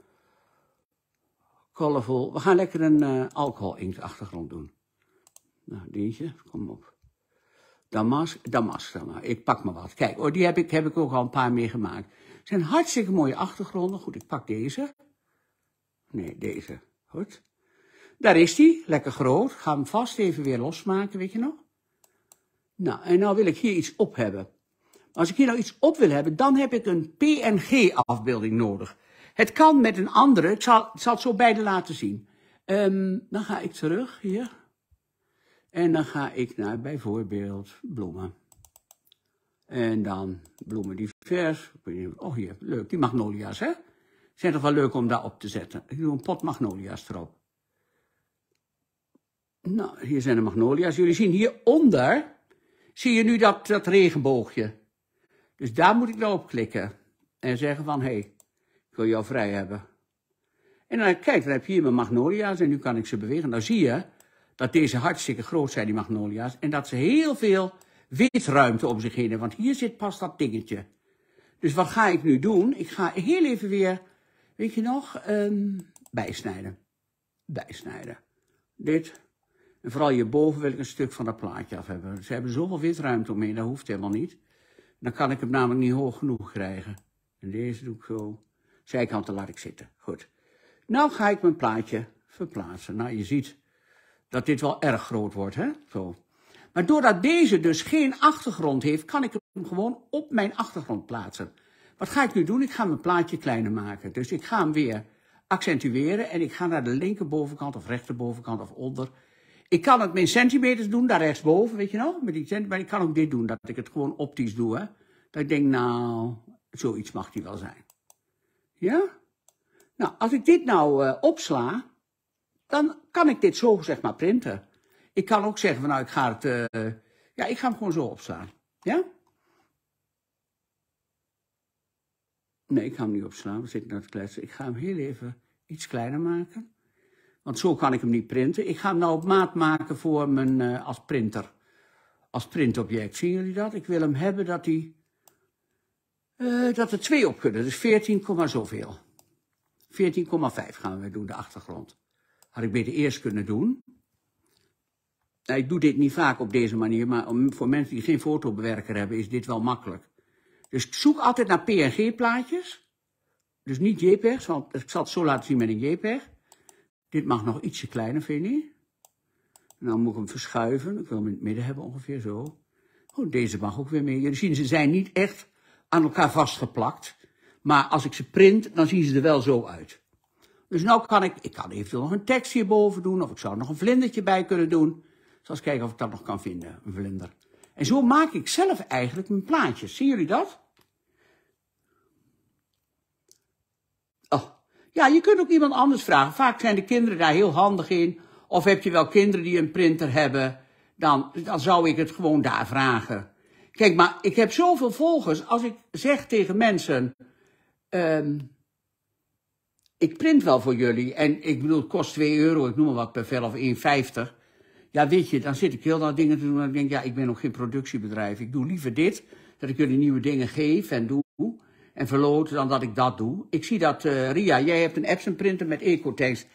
Colorful. We gaan lekker een uh, alcohol ink achtergrond doen. Nou, dingetje, kom op. Damask, damask dan maar. Ik pak maar wat. Kijk, oh, die heb ik, heb ik ook al een paar meer gemaakt zijn hartstikke mooie achtergronden. Goed, ik pak deze. Nee, deze. Goed. Daar is die, lekker groot. Ga hem vast even weer losmaken, weet je nog? Nou, en nou wil ik hier iets op hebben. Als ik hier nou iets op wil hebben, dan heb ik een PNG-afbeelding nodig. Het kan met een andere, ik zal, zal het zo beide laten zien. Ehm, dan ga ik terug hier. En dan ga ik naar bijvoorbeeld bloemen. En dan bloemen divers. Oh, hier, leuk, die magnolia's, hè? Zijn toch wel leuk om daar op te zetten. Ik doe een pot magnolia's erop. Nou, hier zijn de magnolia's. Jullie zien hieronder, zie je nu dat, dat regenboogje. Dus daar moet ik nou op klikken. En zeggen van, hé, hey, ik wil jou vrij hebben. En dan, kijk, dan heb je hier mijn magnolia's en nu kan ik ze bewegen. Dan nou zie je dat deze hartstikke groot zijn, die magnolia's. En dat ze heel veel witruimte om zich heen. Want hier zit pas dat dingetje. Dus wat ga ik nu doen? Ik ga heel even weer, weet je nog, ehm, bijsnijden. Bijsnijden. Dit. En vooral hierboven wil ik een stuk van dat plaatje af hebben. Ze hebben zoveel witruimte omheen, dat hoeft helemaal niet. Dan kan ik hem namelijk niet hoog genoeg krijgen. En deze doe ik zo. Zijkanten laat ik zitten. Goed. Nou ga ik mijn plaatje verplaatsen. Nou, je ziet dat dit wel erg groot wordt, hè? Zo. Maar doordat deze dus geen achtergrond heeft, kan ik hem gewoon op mijn achtergrond plaatsen. Wat ga ik nu doen? Ik ga mijn plaatje kleiner maken. Dus ik ga hem weer accentueren en ik ga naar de linkerbovenkant of rechterbovenkant of onder. Ik kan het met centimeters doen, daar rechtsboven, weet je nou? Met die maar ik kan ook dit doen, dat ik het gewoon optisch doe. Dat ik denk, nou, zoiets mag die wel zijn. Ja? Nou, als ik dit nou eh, opsla, dan kan ik dit zo zeg maar printen. Ik kan ook zeggen van nou, ik ga het, eh, ja, ik ga hem gewoon zo opslaan. Ja? Nee, ik ga hem niet opslaan, we zitten naar het kletsen. Ik ga hem heel even iets kleiner maken. Want zo kan ik hem niet printen. Ik ga hem nou op maat maken voor mijn, eh, als printer. Als printobject, zien jullie dat? Ik wil hem hebben dat hij, eh, dat er twee op kunnen. Dus 14, zoveel. 14,5 gaan we doen, de achtergrond. Had ik beter eerst kunnen doen. Nou, ik doe dit niet vaak op deze manier, maar voor mensen die geen fotobewerker hebben is dit wel makkelijk. Dus zoek altijd naar PNG-plaatjes. Dus niet JPEG. want ik zal het zo laten zien met een JPEG. Dit mag nog ietsje kleiner, vind je? En dan moet ik hem verschuiven. Ik wil hem in het midden hebben, ongeveer zo. Oh, deze mag ook weer mee. Jullie zien, ze zijn niet echt aan elkaar vastgeplakt. Maar als ik ze print, dan zien ze er wel zo uit. Dus nou kan ik, ik kan eventueel nog een tekstje boven doen, of ik zou er nog een vlindertje bij kunnen doen zal eens kijken of ik dat nog kan vinden, een vlinder. En zo maak ik zelf eigenlijk mijn plaatjes. Zien jullie dat? Oh. Ja, je kunt ook iemand anders vragen. Vaak zijn de kinderen daar heel handig in. Of heb je wel kinderen die een printer hebben? Dan, dan zou ik het gewoon daar vragen. Kijk, maar ik heb zoveel volgers. Als ik zeg tegen mensen... Ehm, ik print wel voor jullie. En ik bedoel, het kost 2 euro, ik noem maar wat per vel of 1,50. Ja, weet je, dan zit ik heel naar dingen te doen en ik denk, ja, ik ben nog geen productiebedrijf. Ik doe liever dit, dat ik jullie nieuwe dingen geef en doe en verloot dan dat ik dat doe. Ik zie dat, eh, Ria, jij hebt een Epson printer met ecotanks.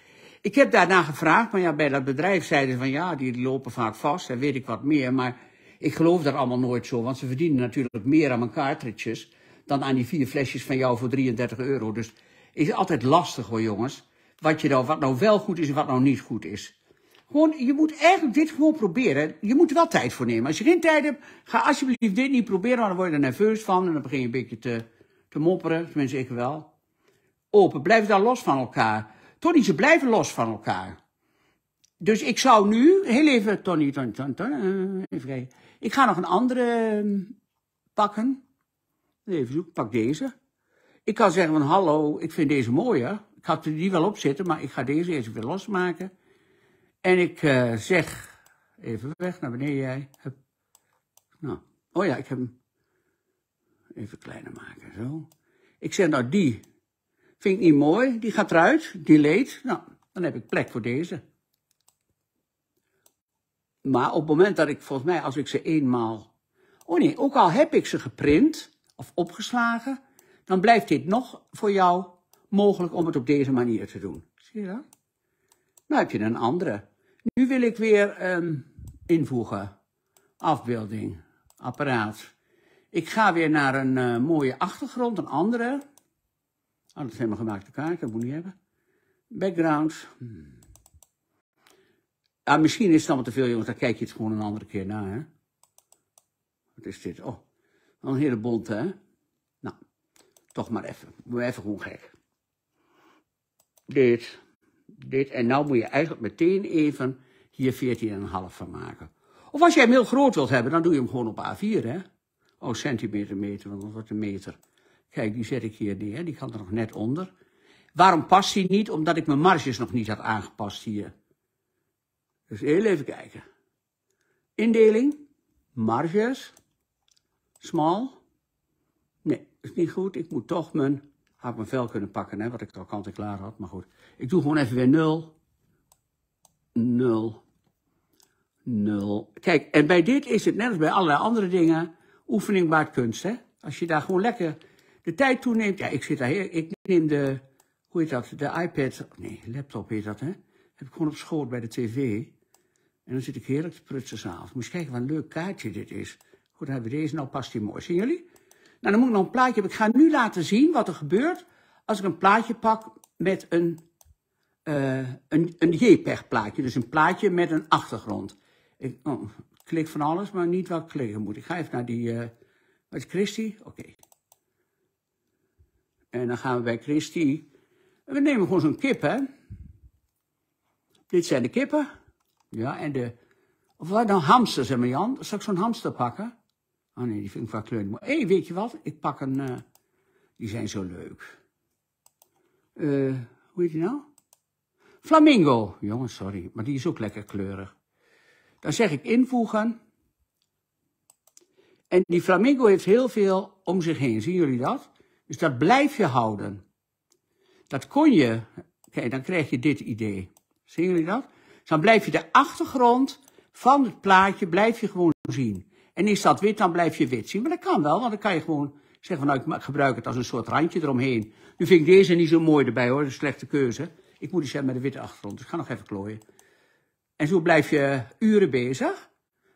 Ik heb daarna gevraagd, maar ja, bij dat bedrijf zeiden ze van ja, die lopen vaak vast en weet ik wat meer. Maar ik geloof daar allemaal nooit zo, want ze verdienen natuurlijk meer aan mijn cartridges dan aan die vier flesjes van jou voor 33 euro. Dus het is altijd lastig hoor jongens, wat, je nou, wat nou wel goed is en wat nou niet goed is. Gewoon, je moet eigenlijk dit gewoon proberen. Je moet er wel tijd voor nemen. Als je geen tijd hebt, ga alsjeblieft dit niet proberen, want dan word je er nerveus van en dan begin je een beetje te, te mopperen. Tenminste, ik wel. Open, blijf daar los van elkaar. Tony, ze blijven los van elkaar. Dus ik zou nu, heel even, Tony, Tony, Tony, eh, even kijken. Ik ga nog een andere ehm, pakken. Even zoeken, pak deze. Ik kan zeggen van, hallo, ik vind deze mooier. Ik had er die wel op zitten, maar ik ga deze eerst weer losmaken. En ik eh, zeg, even weg naar beneden jij. Hup. Nou, oh ja, ik heb hem even kleiner maken, zo. Ik zeg, nou die vind ik niet mooi, die gaat eruit, die leed. Nou, dan heb ik plek voor deze. Maar op het moment dat ik, volgens mij, als ik ze eenmaal... Oh nee, ook al heb ik ze geprint of opgeslagen, dan blijft dit nog voor jou mogelijk om het op deze manier te doen. Zie je dat? Nou heb je een andere. Nu wil ik weer invoegen. Afbeelding. Apparaat. Ik ga weer naar een eh, mooie achtergrond, een andere. Oh, dat is helemaal gemaakte kaart, dat moet ik niet hebben. Background. Hmm. Ah, misschien is het allemaal te veel, jongens. Dan kijk je het gewoon een andere keer naar, hè. Wat is dit? Oh, een hele bont, hè. Nou, toch maar even. Even gewoon gek. Dit dit. En nou moet je eigenlijk meteen even hier 14,5 van maken. Of als jij hem heel groot wilt hebben, dan doe je hem gewoon op A4, hè. Oh, centimeter, meter, want dat wordt een meter. Kijk, die zet ik hier neer, die kan er nog net onder. Waarom past die niet? Omdat ik mijn marges nog niet had aangepast hier. Dus heel even kijken. Indeling, marges, smal. Nee, is niet goed. Ik moet toch mijn had ik mijn vel kunnen pakken, hè, wat ik al kant en klaar had. Maar goed, ik doe gewoon even weer 0. 0. 0. Kijk, en bij dit is het net als bij allerlei andere dingen. Oefening maakt kunst, hè. Als je daar gewoon lekker de tijd toeneemt. Ja, ik zit daar, ik neem de, hoe heet dat, de iPad, nee, laptop heet dat, hè. Heb ik gewoon op schoot bij de tv. En dan zit ik heerlijk te prutsen s'avonds. Moet je kijken wat een leuk kaartje dit is. Goed, dan hebben we deze. Nou past die mooi. Zien jullie? Nou, dan moet ik nog een plaatje hebben. Ik ga nu laten zien wat er gebeurt als ik een plaatje pak met een, uh, een, een JPEG plaatje. Dus een plaatje met een achtergrond. Oh, ik klik van alles, maar niet wat ik klikken moet. Ik ga even naar die, uh, wat Christie? Oké. En dan gaan we bij Christie. We nemen gewoon zo'n kip, hè. Dit zijn de kippen. Ja, en de, of wat nou hamsters, hè, Jan? Zal ik zo'n hamster pakken? Oh nee, die vind ik wel kleur Hé, hey, weet je wat? Ik pak een... Eh, die zijn zo leuk. Eh, hoe heet die nou? Flamingo. Jongens, sorry. Maar die is ook lekker kleurig. Dan zeg ik invoegen. En die flamingo heeft heel veel om zich heen. Zien jullie dat? Dus dat blijf je houden. Dat kon je. Kijk, dan krijg je dit idee. Zien jullie dat? Dus dan blijf je de achtergrond van het plaatje blijf je gewoon zien. En is dat wit, dan blijf je wit zien. Maar dat kan wel, want dan kan je gewoon zeggen van nou, ik gebruik het als een soort randje eromheen. Nu vind ik deze niet zo mooi erbij hoor, een slechte keuze. Ik moet iets hebben met een witte achtergrond, dus ik ga nog even klooien. En zo blijf je uren bezig.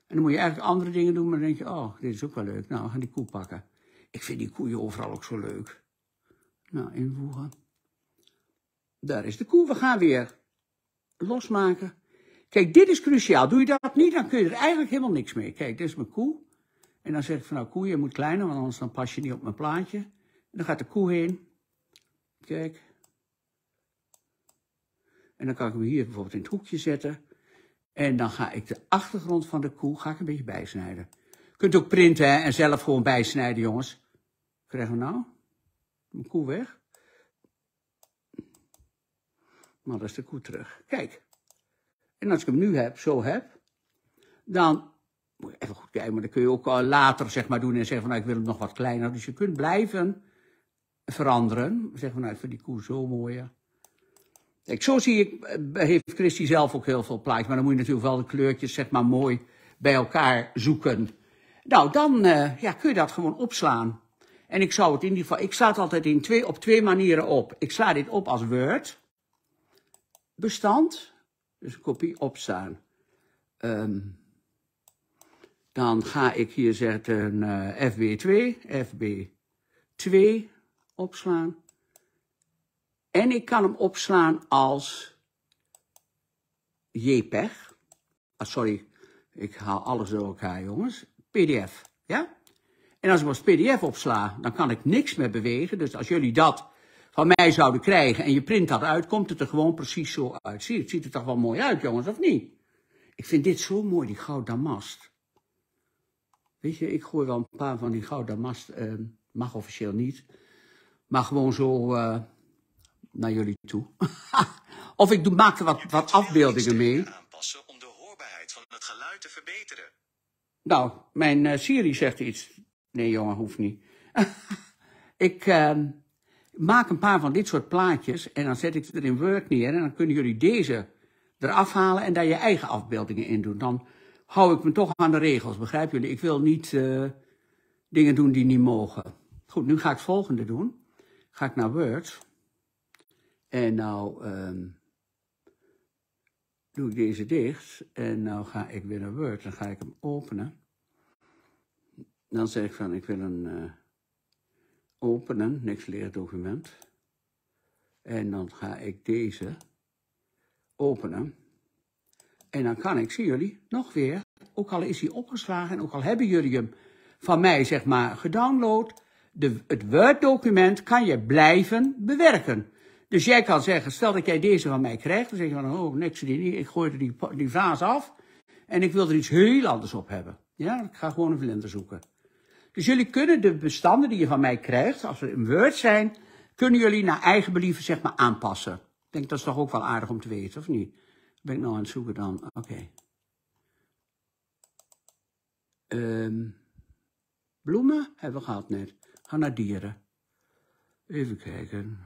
En dan moet je eigenlijk andere dingen doen, maar dan denk je, oh, dit is ook wel leuk. Nou, we gaan die koe pakken. Ik vind die koeien overal ook zo leuk. Nou, invoegen. Daar is de koe, we gaan weer losmaken. Kijk, dit is cruciaal. Doe je dat niet, dan kun je er eigenlijk helemaal niks mee. Kijk, dit is mijn koe. En dan zeg ik van nou, koe, je moet kleiner, want anders dan pas je niet op mijn plaatje. En dan gaat de koe heen. Kijk. En dan kan ik hem hier bijvoorbeeld in het hoekje zetten. En dan ga ik de achtergrond van de koe ga ik een beetje bijsnijden. Je kunt ook printen en zelf gewoon bijsnijden, jongens. Krijgen we nou? Mijn koe weg. Maar nou, dat is de koe terug. Kijk. En als ik hem nu heb, zo heb, dan moet je even goed kijken, maar dan kun je ook eh, later zeg maar doen en zeggen van nou, ik wil hem nog wat kleiner. Dus je kunt blijven veranderen. Zeg maar, nou, ik vind die koe zo mooier. Kijk, zo zie ik, eh, heeft Christie zelf ook heel veel plaatjes, maar dan moet je natuurlijk wel de kleurtjes zeg maar mooi bij elkaar zoeken. Nou, dan eh, ja, kun je dat gewoon opslaan. En ik zou het in ieder geval, ik sla het altijd in twee, op twee manieren op. Ik sla dit op als Word bestand, dus een kopie opstaan. Ehm, dan ga ik hier zetten uh, FB2, FB2 opslaan. En ik kan hem opslaan als JPEG. Ah, sorry, ik haal alles door elkaar, jongens. PDF, ja? En als ik hem als PDF opsla, dan kan ik niks meer bewegen. Dus als jullie dat van mij zouden krijgen en je print dat uit, komt het er gewoon precies zo uit. Ziet het ziet er toch wel mooi uit, jongens, of niet? Ik vind dit zo mooi, die goud damast. Weet je, ik gooi wel een paar van die goud damast, ehm, mag officieel niet, maar gewoon zo eh, naar jullie toe. of ik doe, maak er wat, wat afbeeldingen mee. Aanpassen om de hoorbaarheid van het geluid te verbeteren. Nou, mijn uh, Siri zegt iets. Nee, jongen, hoeft niet. ik... Ehm, maak een paar van dit soort plaatjes en dan zet ik ze er in Word neer. En dan kunnen jullie deze eraf halen en daar je eigen afbeeldingen in doen. Dan hou ik me toch aan de regels, begrijpen jullie? Ik wil niet eh, dingen doen die niet mogen. Goed, nu ga ik het volgende doen. Ga ik naar Word. En nou ehm, doe ik deze dicht. En nou ga ik weer naar Word. Dan ga ik hem openen. Dan zeg ik van, ik wil een... Eh, openen, niks leerdocument. En dan ga ik deze openen. En dan kan ik, zien jullie, nog weer, ook al is hij opgeslagen en ook al hebben jullie hem van mij, zeg maar, gedownload, de, het Word-document kan je blijven bewerken. Dus jij kan zeggen, stel dat jij deze van mij krijgt, dan zeg je van, oh, niks, die, niet. ik gooi die, die vaas af en ik wil er iets heel anders op hebben. Ja, ik ga gewoon een vlinder zoeken. Dus jullie kunnen de bestanden die je van mij krijgt, als ze in Word zijn, kunnen jullie naar eigen believen zeg maar aanpassen. Ik denk dat is toch ook wel aardig om te weten, of niet? Ben ik nou aan het zoeken dan? Oké. Ehm, bloemen hebben we gehad net. Gaan naar dieren. Even kijken.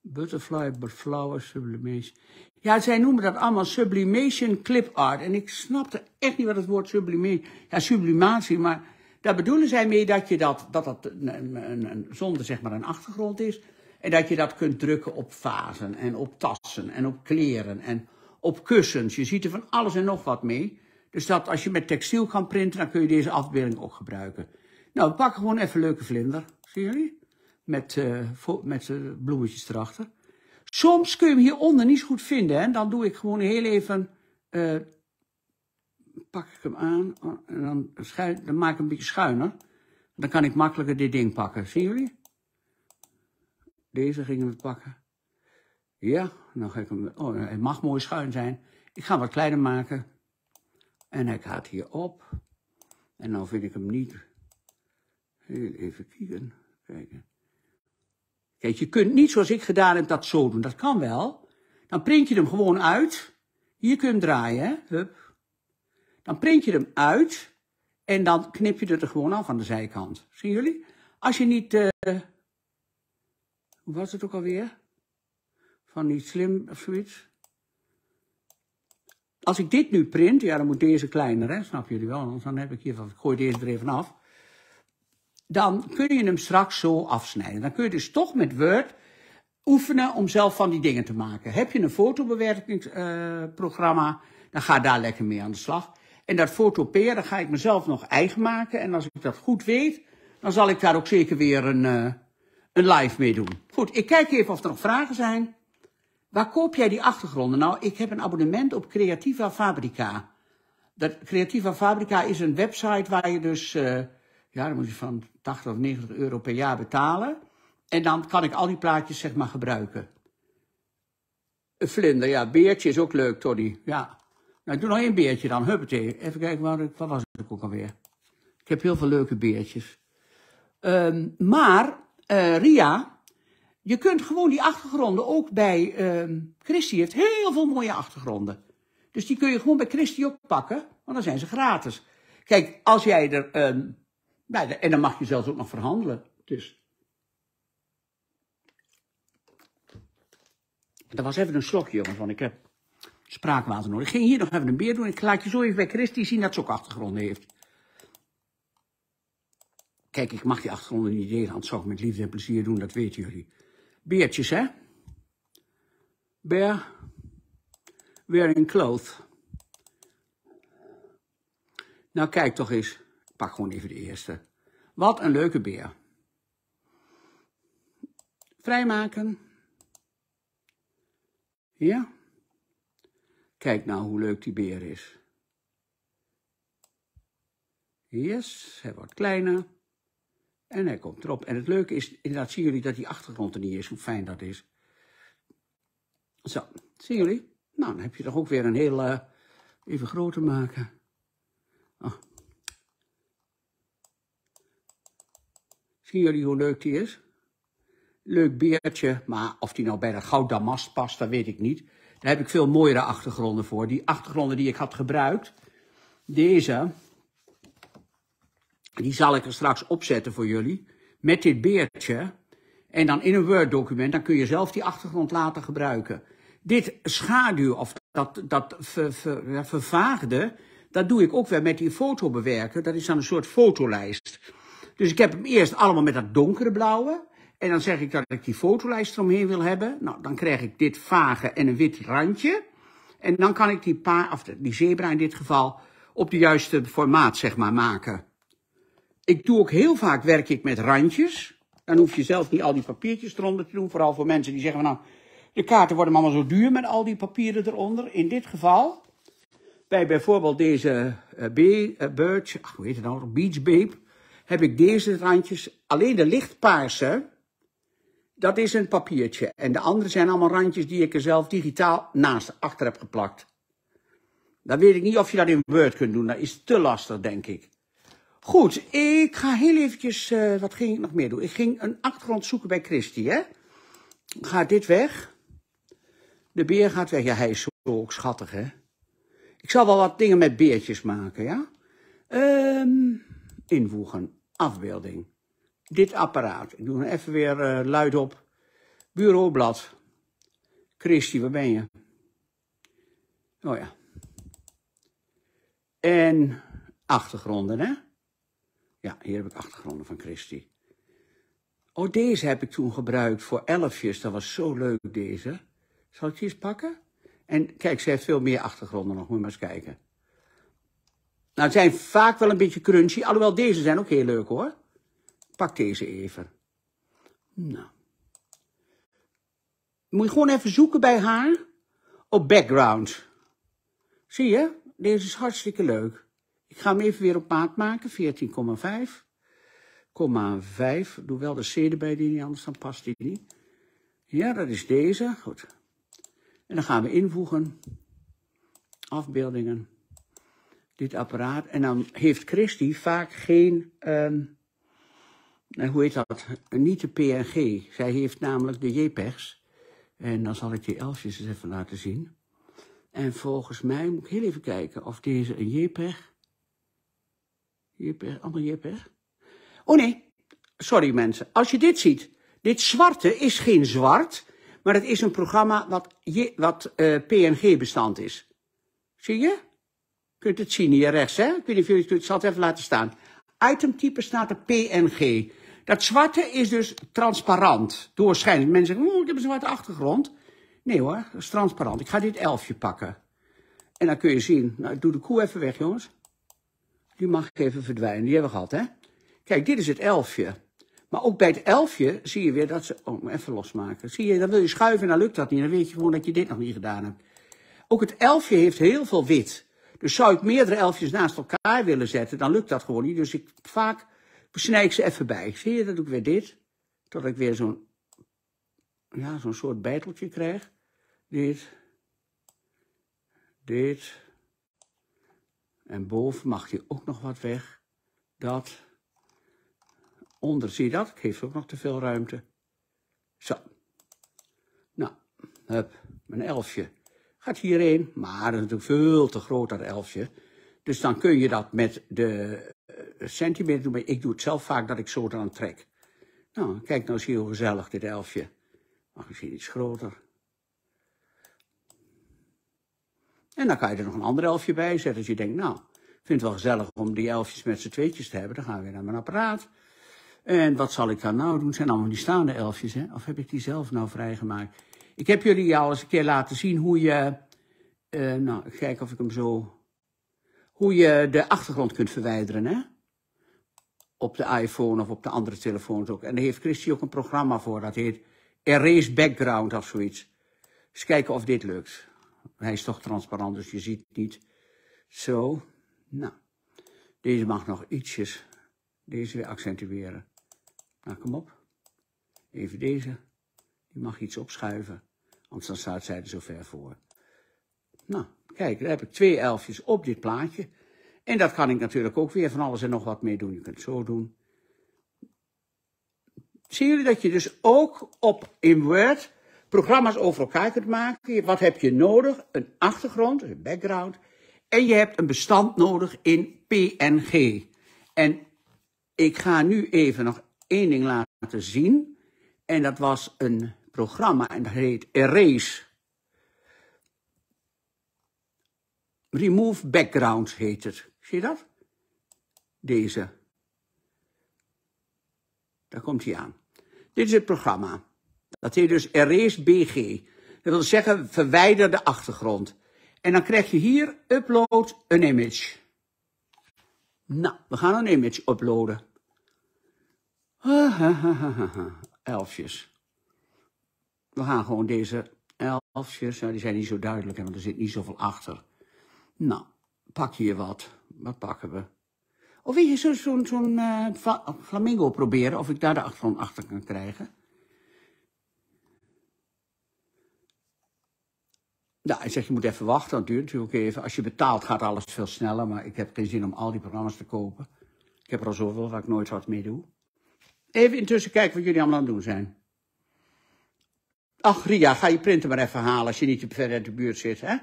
Butterfly, but flowers, sublimation. Ja, zij noemen dat allemaal sublimation clip art. En ik snapte echt niet wat het woord sublime. Ja, sublimatie, maar daar bedoelen zij mee dat je dat... dat, dat een, een, een, zonder zeg maar een achtergrond is... en dat je dat kunt drukken op vazen en op tassen en op kleren en op kussens. Je ziet er van alles en nog wat mee. Dus dat als je met textiel kan printen, dan kun je deze afbeelding ook gebruiken. Nou, we pakken gewoon even leuke vlinder. Zien jullie? Met, eh, met eh, bloemetjes erachter. Soms kun je hem hieronder niet zo goed vinden. Hè? Dan doe ik gewoon heel even... Eh, pak ik hem aan oh, en dan, maak ik hem een beetje schuiner. Dan kan ik makkelijker dit ding pakken. Zien jullie? Deze gingen we pakken. Ja, dan ga ik hem... Oh, hij mag mooi schuin zijn. Ik ga hem wat kleiner maken. En hij gaat hier op. En dan nou vind ik hem niet... Heel even kijken. kijken. Kijk, je kunt niet zoals ik gedaan heb dat zo doen. Dat kan wel. Dan print je hem gewoon uit. Hier kun je hem draaien, Hup. Dan print je hem uit en dan knip je het er gewoon af aan de zijkant. Zien jullie? Als je niet... Eh, hoe was het ook alweer? Van niet slim of zoiets. Als ik dit nu print, ja, dan moet deze kleiner, hè? Snap jullie wel? Anders dan heb ik hier van, ik gooi deze er even af dan kun je hem straks zo afsnijden. Dan kun je dus toch met Word oefenen om zelf van die dingen te maken. Heb je een fotobewerkingsprogramma, eh, dan ga daar lekker mee aan de slag. En dat fotoperen ga ik mezelf nog eigen maken. En als ik dat goed weet, dan zal ik daar ook zeker weer een, eh, een live mee doen. Goed, ik kijk even of er nog vragen zijn. Waar koop jij die achtergronden? Nou, ik heb een abonnement op Creativa Fabrica. Dat Creativa Fabrica is een website waar je dus... Eh, ja, dan moet je van 80 of 90 euro per jaar betalen. En dan kan ik al die plaatjes zeg maar gebruiken. Een vlinder, ja, beertje is ook leuk, Tony. Ja. Nou, doe nog één beertje dan, huppatee. Even kijken, waar, wat was het ook alweer? Ik heb heel veel leuke beertjes. Ehm, maar, eh, Ria, je kunt gewoon die achtergronden ook bij... Um, ehm, Christy heeft heel veel mooie achtergronden. Dus die kun je gewoon bij Christy ook pakken, want dan zijn ze gratis. Kijk, als jij er... Ehm, nou, en dan mag je zelfs ook nog verhandelen. Dus. Dat was even een slokje, jongens, want ik heb spraakwater nodig. Ik ging hier nog even een beer doen. Ik laat je zo even bij Christie zien dat ze ook achtergronden heeft. Kijk, ik mag die achtergronden niet delen, want zou ik met liefde en plezier doen, dat weten jullie. Beertjes, hè? Bear wearing clothes. Nou, kijk toch eens pak gewoon even de eerste. Wat een leuke beer. Vrijmaken. Ja. Kijk nou hoe leuk die beer is. Yes, hij wordt kleiner. En hij komt erop. En het leuke is, inderdaad zien jullie dat die achtergrond er niet is. Hoe fijn dat is. Zo, zien jullie? Nou, dan heb je toch ook weer een hele... Eh, even groter maken. Oh, Zien jullie hoe leuk die is? Leuk beertje, maar of die nou bij de gouddamast past, dat weet ik niet. Daar heb ik veel mooiere achtergronden voor. Die achtergronden die ik had gebruikt, deze, die zal ik er straks opzetten voor jullie. Met dit beertje. En dan in een Word document, dan kun je zelf die achtergrond laten gebruiken. Dit schaduw, of dat, dat vervaagde, dat doe ik ook weer met die foto bewerken. Dat is dan een soort fotolijst. Dus ik heb hem eerst allemaal met dat donkere blauwe. En dan zeg ik dat ik die fotolijst eromheen wil hebben. Nou, dan krijg ik dit vage en een wit randje. En dan kan ik die, paar, of die zebra in dit geval op de juiste formaat zeg maar, maken. Ik doe ook heel vaak werk ik met randjes. Dan hoef je zelf niet al die papiertjes eronder te doen. Vooral voor mensen die zeggen, nou, de kaarten worden allemaal zo duur met al die papieren eronder. In dit geval, bij bijvoorbeeld deze uh, be, uh, birch, ach, hoe nou, beach babe heb ik deze randjes, alleen de lichtpaarse, dat is een papiertje. En de andere zijn allemaal randjes die ik er zelf digitaal naast, achter heb geplakt. Dan weet ik niet of je dat in Word kunt doen, dat is te lastig, denk ik. Goed, ik ga heel eventjes, eh, wat ging ik nog meer doen? Ik ging een achtergrond zoeken bij Christie, hè. Gaat dit weg? De beer gaat weg. Ja, hij is zo ook schattig, hè. Ik zal wel wat dingen met beertjes maken, ja. Ehm, invoegen afbeelding. Dit apparaat. Ik doe hem even weer eh, luid op. Bureaublad. Christy, waar ben je? Oh ja. En achtergronden, hè? Ja, hier heb ik achtergronden van Christy. Oh, deze heb ik toen gebruikt voor elfjes. Dat was zo leuk, deze. Zal ik die eens pakken? En kijk, ze heeft veel meer achtergronden nog. Moet je maar eens kijken. Nou, het zijn vaak wel een beetje crunchy. Alhoewel, deze zijn ook heel leuk hoor. Pak deze even. Nou. Moet je gewoon even zoeken bij haar op background. Zie je? Deze is hartstikke leuk. Ik ga hem even weer op maat maken. 14,5. 5. Doe wel de C bij die niet, anders dan past die niet. Ja, dat is deze. Goed. En dan gaan we invoegen. Afbeeldingen dit apparaat. En dan heeft Christy vaak geen, ehm, eh, hoe heet dat, niet de PNG. Zij heeft namelijk de JPEGs. En dan zal ik die elfjes eens even laten zien. En volgens mij moet ik heel even kijken of deze een JPEG... JPEG, ander JPEG? Oh nee, sorry mensen. Als je dit ziet, dit zwarte is geen zwart... Maar het is een programma wat, wat eh, PNG-bestand is. Zie je? kunt het zien hier rechts, hè? Ik weet niet of jullie het, ik zal het even laten staan. Itemtype staat er PNG. Dat zwarte is dus transparant, doorschijnend. Mensen zeggen, oh, ik heb een zwarte achtergrond. Nee hoor, dat is transparant. Ik ga dit elfje pakken. En dan kun je zien, nou, ik doe de koe even weg, jongens. Die mag ik even verdwijnen, die hebben we gehad, hè? Kijk, dit is het elfje. Maar ook bij het elfje zie je weer dat ze... Oh, even losmaken. Zie je, dan wil je schuiven en dan lukt dat niet. Dan weet je gewoon dat je dit nog niet gedaan hebt. Ook het elfje heeft heel veel wit. Dus zou ik meerdere elfjes naast elkaar willen zetten, dan lukt dat gewoon niet. Dus ik vaak snij ik ze even bij. Zie je, dat doe ik weer dit. Tot ik weer zo'n ja, zo'n soort bijteltje krijg. Dit. Dit. En boven mag hier ook nog wat weg. Dat. Onder, zie je dat? Ik geef ook nog te veel ruimte. Zo. Nou, heb mijn elfje gaat hierheen. Maar dat is natuurlijk veel te groot, dat elfje. Dus dan kun je dat met de eh, centimeter doen. Maar ik doe het zelf vaak dat ik zo eraan trek. Nou, kijk nou eens hier hoe gezellig dit elfje. Mag misschien iets groter. En dan kan je er nog een ander elfje bij zetten. Als je denkt, nou, ik vind het wel gezellig om die elfjes met z'n tweetjes te hebben. Dan gaan we weer naar mijn apparaat. En wat zal ik dan nou doen? Het zijn allemaal die staande elfjes, hè? Of heb ik die zelf nou vrijgemaakt? Ik heb jullie al eens een keer laten zien hoe je, uh, nou, kijk of ik hem zo, hoe je de achtergrond kunt verwijderen, hè? Op de iPhone of op de andere telefoons ook. En daar heeft Christy ook een programma voor, dat heet Erase Background of zoiets. Eens kijken of dit lukt. Hij is toch transparant, dus je ziet het niet. Zo, nou. Deze mag nog ietsjes, deze weer accentueren. Nou, kom op. Even deze. Die mag iets opschuiven want dan zij zij zo ver voor. Nou, kijk, daar heb ik twee elfjes op dit plaatje. En dat kan ik natuurlijk ook weer van alles en nog wat mee doen. Je kunt het zo doen. Zien jullie dat je dus ook op in Word programma's over elkaar kunt maken? Wat heb je nodig? Een achtergrond, een background. En je hebt een bestand nodig in PNG. En ik ga nu even nog één ding laten zien. En dat was een programma en dat heet Erase. Remove Background heet het. Zie je dat? Deze. Daar komt hij aan. Dit is het programma. Dat heet dus Erase BG. Dat wil zeggen verwijder de achtergrond. En dan krijg je hier upload een image. Nou, we gaan een image uploaden. Elfjes. We gaan gewoon deze elfjes, nou die zijn niet zo duidelijk, want er zit niet zoveel achter. Nou, pak hier wat. Wat pakken we? Of wil je zo'n eh, flamingo proberen, of ik daar de achtergrond achter kan krijgen? Nou, hij zegt, je moet even wachten, dat duurt natuurlijk even. Als je betaalt gaat alles veel sneller, maar ik heb geen zin om al die programma's te kopen. Ik heb er al zoveel waar ik nooit wat mee doe. Even intussen kijken wat jullie allemaal aan het doen zijn. Ach, Ria, ga je printer maar even halen als je niet verder in de buurt zit, hè?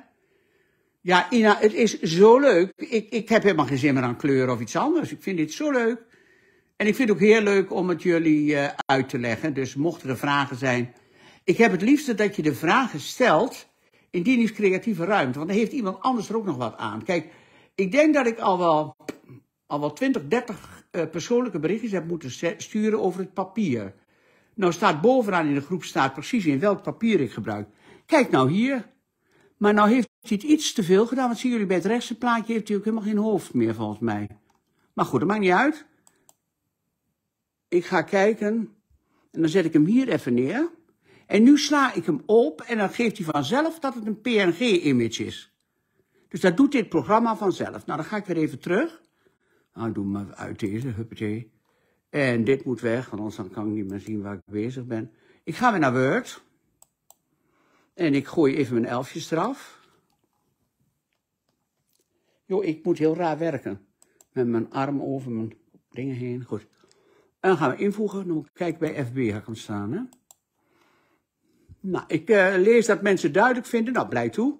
Ja, Ina, het is zo leuk. Ik, ik heb helemaal geen zin meer aan kleur of iets anders. Ik vind dit zo leuk. En ik vind het ook heel leuk om het jullie eh, uit te leggen. Dus mochten er vragen zijn. Ik heb het liefste dat je de vragen stelt in die creatieve ruimte. Want dan heeft iemand anders er ook nog wat aan. Kijk, ik denk dat ik al wel, al wel 20, 30 eh, persoonlijke berichtjes heb moeten sturen over het papier. Nou staat bovenaan in de groep staat precies in welk papier ik gebruik. Kijk nou hier. Maar nou heeft hij het iets te veel gedaan, want zien jullie bij het rechtse plaatje heeft hij ook helemaal geen hoofd meer volgens mij. Maar goed, dat maakt niet uit. Ik ga kijken en dan zet ik hem hier even neer. En nu sla ik hem op en dan geeft hij vanzelf dat het een PNG-image is. Dus dat doet dit programma vanzelf. Nou, dan ga ik weer even terug. Nou, doe maar uit deze, huppatee. En dit moet weg, want anders kan ik niet meer zien waar ik bezig ben. Ik ga weer naar Word. En ik gooi even mijn elfjes eraf. Jo, ik moet heel raar werken. Met mijn arm over mijn dingen heen. Goed. En dan gaan we invoegen. kijk bij FB ga ik staan. Hè? Nou, ik eh, lees dat mensen duidelijk vinden. Nou, blij toe.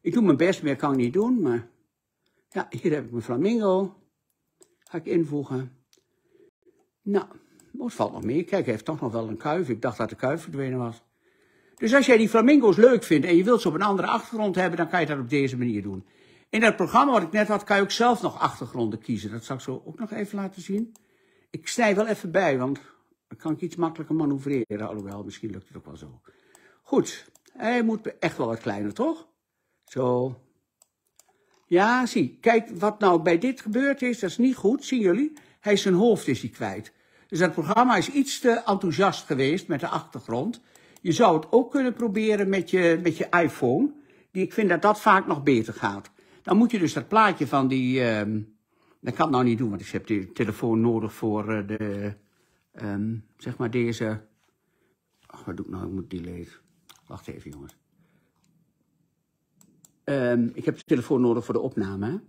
Ik doe mijn best, meer kan ik niet doen. Maar ja, hier heb ik mijn flamingo. Ga ik invoegen. Nou, wat valt nog meer. Kijk, hij heeft toch nog wel een kuif. Ik dacht dat de kuif verdwenen was. Dus als jij die flamingo's leuk vindt en je wilt ze op een andere achtergrond hebben, dan kan je dat op deze manier doen. In dat programma wat ik net had, kan je ook zelf nog achtergronden kiezen. Dat zal ik zo ook nog even laten zien. Ik snij wel even bij, want dan kan ik iets makkelijker manoeuvreren. Alhoewel, misschien lukt het ook wel zo. Goed, hij moet echt wel wat kleiner, toch? Zo. Ja, zie. Kijk, wat nou bij dit gebeurd is, dat is niet goed. Zien jullie? Hij is zijn hoofd is hij kwijt. Dus dat programma is iets te enthousiast geweest met de achtergrond. Je zou het ook kunnen proberen met je, met je iPhone. Die, ik vind dat dat vaak nog beter gaat. Dan moet je dus dat plaatje van die... Ehm, dat kan ik nou niet doen, want ik heb de telefoon nodig voor eh, de... Ehm, zeg maar deze... Ach, wat doe ik nou? Ik moet delete. Wacht even, jongens. Ehm, ik heb de telefoon nodig voor de opname.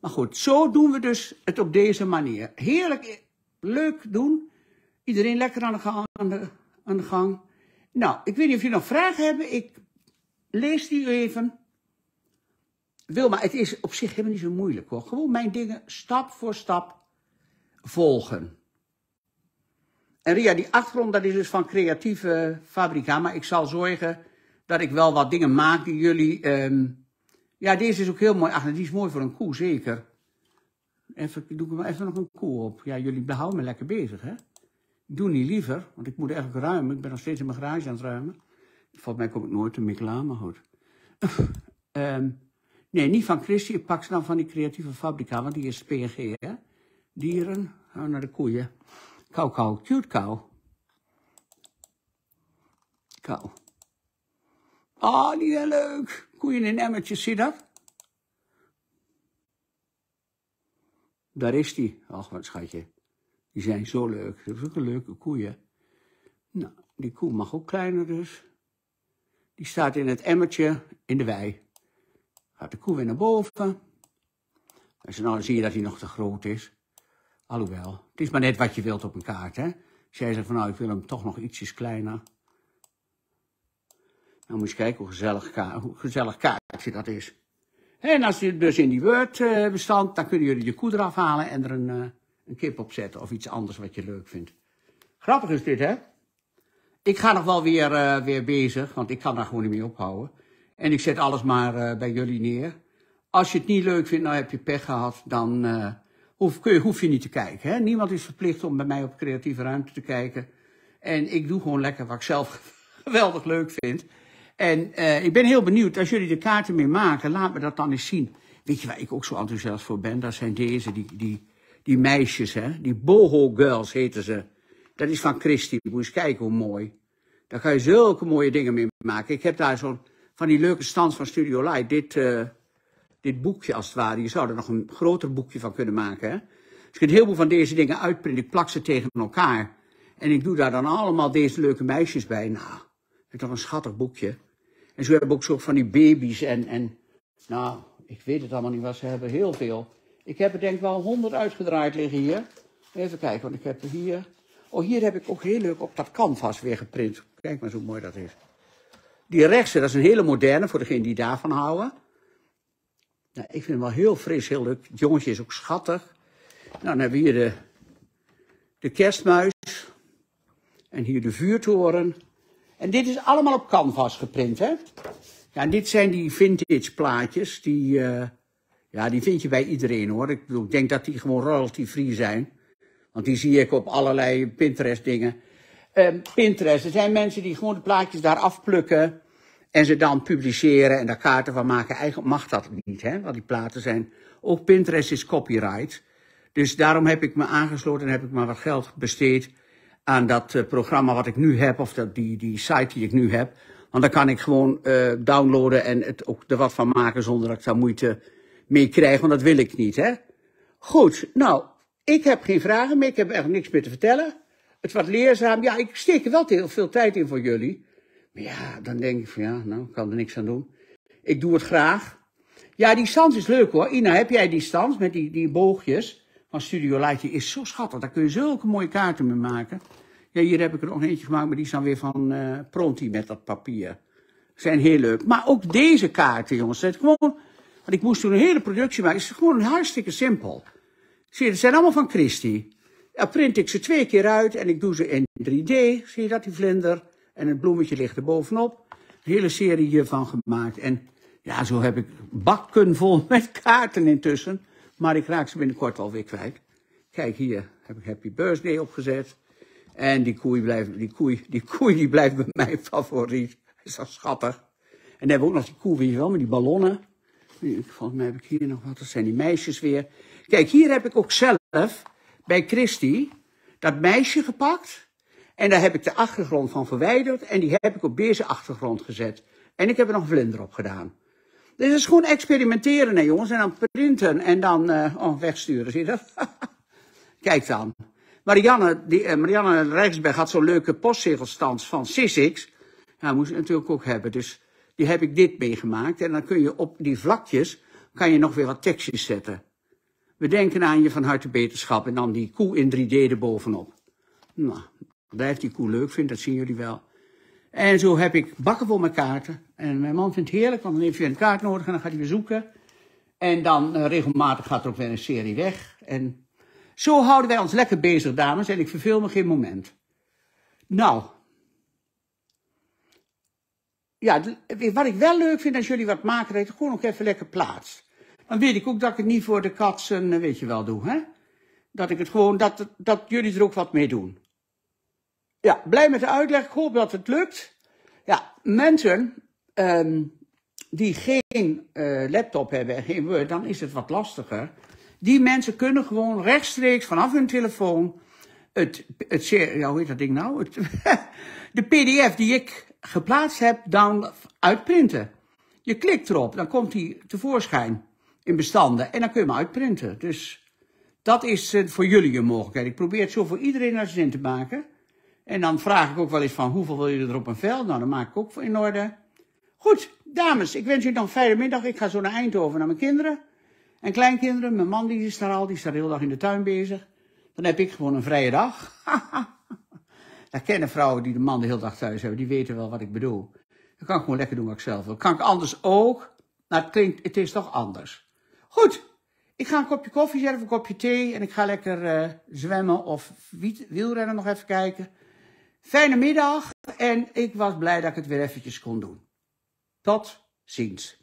Maar goed, zo doen we dus het op deze manier. Heerlijk Leuk doen. Iedereen lekker aan de, gang, aan, de, Nou, ik weet niet of jullie nog vragen hebben. Ik lees die even. Wilma, het is op zich helemaal niet zo moeilijk hoor. Gewoon mijn dingen stap voor stap volgen. En Ria, die achtergrond, dat is dus van creatieve fabrica. Maar ik zal zorgen dat ik wel wat dingen maak die jullie... Ehm, ja, deze is ook heel mooi. Ach, die is mooi voor een koe, zeker. Even, doe ik even nog een koe op. Ja, jullie behouden me lekker bezig, hè? Ik Doe niet liever, want ik moet eigenlijk ruimen. Ik ben nog steeds in mijn garage aan het ruimen. Volgens mij kom ik nooit te mikkel maar goed. Ehm, nee, niet van Christie. Ik pak ze dan van die creatieve fabrika, want die is PNG, hè? Dieren, gaan we naar de koeien. Kou, kou, cute kou. Kou. Oh, die zijn leuk. Koeien in emmertjes, zie dat? Daar is die. Ach, wat schatje. Die zijn zo leuk. Dat is ook een leuke koeien. Nou, die koe mag ook kleiner dus. Die staat in het emmertje in de wei. Gaat de koe weer naar boven. En zo, nou, zie je dat hij nog te groot is. Alhoewel, het is maar net wat je wilt op een kaart, hè. Als ze zegt van, nou, ik wil hem toch nog ietsjes kleiner. Nou, moet je kijken hoe gezellig, ka hoe gezellig kaartje dat is. En als je dus in die Word-bestand, dan kunnen jullie je koe eraf halen en er een, eh, een kip op zetten of iets anders wat je leuk vindt. Grappig is dit, hè? Ik ga nog wel weer, eh, weer bezig, want ik kan daar gewoon niet mee ophouden. En ik zet alles maar eh, bij jullie neer. Als je het niet leuk vindt, nou heb je pech gehad, dan hoef, kun je, hoef je niet te kijken. Hè? Niemand is verplicht om bij mij op creatieve ruimte te kijken. En ik doe gewoon lekker wat ik zelf geweldig leuk vind. En eh, ik ben heel benieuwd, als jullie de kaarten mee maken, laat me dat dan eens zien. Weet je waar ik ook zo enthousiast voor ben? Dat zijn deze, die, die, die meisjes, hè? die boho girls heten ze. Dat is van Christie, moet eens kijken hoe mooi. Daar kan je zulke mooie dingen mee maken. Ik heb daar zo'n, van die leuke stand van Studio Light, dit, eh, dit boekje als het ware. Je zou er nog een groter boekje van kunnen maken. Hè? Dus je kunt heel veel van deze dingen uitprinten. Ik plak ze tegen elkaar. En ik doe daar dan allemaal deze leuke meisjes bij. Nou, ik heb toch een schattig boekje. En ze hebben ook zo van die baby's en, en nou, ik weet het allemaal niet, maar ze hebben heel veel. Ik heb er denk ik wel honderd uitgedraaid liggen hier. Even kijken, want ik heb er hier... Oh, hier heb ik ook heel leuk op dat canvas weer geprint. Kijk maar zo mooi dat is. Die rechtse, dat is een hele moderne, voor degenen die daarvan houden. Nou, ik vind hem wel heel fris, heel leuk. Het jongetje is ook schattig. Nou, dan hebben we hier de, de kerstmuis. En hier de vuurtoren. En dit is allemaal op canvas geprint, hè? Ja, en dit zijn die vintage plaatjes. Die, eh, ja, die vind je bij iedereen, hoor. Ik bedoel, ik denk dat die gewoon royalty-free zijn. Want die zie ik op allerlei Pinterest-dingen. Ehm, Pinterest, er zijn mensen die gewoon de plaatjes daar afplukken... en ze dan publiceren en daar kaarten van maken. Eigenlijk mag dat niet, hè? Want die platen zijn... Ook Pinterest is copyright. Dus daarom heb ik me aangesloten en heb ik maar wat geld besteed aan dat eh, programma wat ik nu heb, of dat, die, die site die ik nu heb. Want dan kan ik gewoon eh, downloaden en het ook er wat van maken zonder dat ik daar moeite mee krijg, want dat wil ik niet, hè? Goed, nou, ik heb geen vragen meer, ik heb echt niks meer te vertellen. Het wordt leerzaam. Ja, ik steek er wel heel veel tijd in voor jullie. Maar ja, dan denk ik van ja, nou, ik kan er niks aan doen. Ik doe het graag. Ja, die stans is leuk hoor. Ina, heb jij die stans met die, die boogjes? Maar Studio Light is zo schattig. Daar kun je zulke mooie kaarten mee maken. Ja, hier heb ik er nog eentje gemaakt, maar die is dan weer van uh, Pronti met dat papier. Zijn heel leuk. Maar ook deze kaarten, jongens. Het gewoon, want ik moest toen een hele productie maken. Het is gewoon hartstikke simpel. Zie je, het zijn allemaal van Christie. Dan print ik ze twee keer uit en ik doe ze in 3D. Zie je dat, die vlinder? En het bloemetje ligt er bovenop. Een hele serie hiervan gemaakt. En ja, zo heb ik bakken vol met kaarten intussen. Maar ik raak ze binnenkort alweer kwijt. Kijk, hier heb ik Happy Birthday opgezet. En die koei, blijft, die koei, die koei die blijft bij mij favoriet. Is dat schattig. En dan hebben we ook nog die koe weer wel, met die ballonnen. Volgens mij heb ik hier nog wat, dat zijn die meisjes weer. Kijk, hier heb ik ook zelf bij Christy dat meisje gepakt. En daar heb ik de achtergrond van verwijderd en die heb ik op deze achtergrond gezet. En ik heb er nog vlinder op gedaan. Dit is gewoon experimenteren, hè, jongens. En dan printen en dan eh, oh, wegsturen, zie je dat? Kijk dan. Marianne, die, eh, Marianne Rijksberg had zo'n leuke postzegelstand van Sissix. Nou, moest ik natuurlijk ook hebben. Dus die heb ik dit meegemaakt. En dan kun je op die vlakjes kan je nog weer wat tekstjes zetten. We denken aan je van harte beterschap en dan die koe in 3D erbovenop. Nou, blijft die koe leuk vindt, dat zien jullie wel. En zo heb ik bakken voor mijn kaarten. En mijn man vindt het heerlijk, want dan heeft hij een kaart nodig en dan gaat hij weer zoeken. En dan eh, regelmatig gaat er ook weer een serie weg. En zo houden wij ons lekker bezig, dames. En ik verveel me geen moment. Nou. Ja, eh, wat ik wel leuk vind als jullie wat maken, dat gewoon ook even lekker plaats. Dan weet ik ook dat ik het niet voor de katsen, eh, weet je wel, doe. Hè? Dat ik het gewoon, dat, dat jullie er ook wat mee doen ja, blij met de uitleg. Ik hoop dat het lukt. Ja, mensen ehm, die geen eh, laptop hebben en geen Word, dan is het wat lastiger. Die mensen kunnen gewoon rechtstreeks vanaf hun telefoon het, het ja, hoe heet dat ding nou? Het, de PDF die ik geplaatst heb, dan uitprinten. Je klikt erop, dan komt die tevoorschijn in bestanden en dan kun je hem uitprinten. Dus dat is eh, voor jullie een mogelijkheid. Ik probeer het zo voor iedereen naar zin te maken. En dan vraag ik ook wel eens van hoeveel wil je er op een veld? Nou, dat maak ik ook in orde. Goed, dames, ik wens u dan een fijne middag. Ik ga zo naar Eindhoven naar mijn kinderen en kleinkinderen. Mijn man die is daar al, die is daar de hele dag in de tuin bezig. Dan heb ik gewoon een vrije dag. dat kennen vrouwen die de man de hele dag thuis hebben, die weten wel wat ik bedoel. Dan kan ik gewoon lekker doen wat ik zelf wil. Kan ik anders ook, Nou, het, klinkt, het is toch anders. Goed, ik ga een kopje koffie zetten een kopje thee en ik ga lekker eh, zwemmen of wielrennen nog even kijken. Fijne middag en ik was blij dat ik het weer eventjes kon doen. Tot ziens.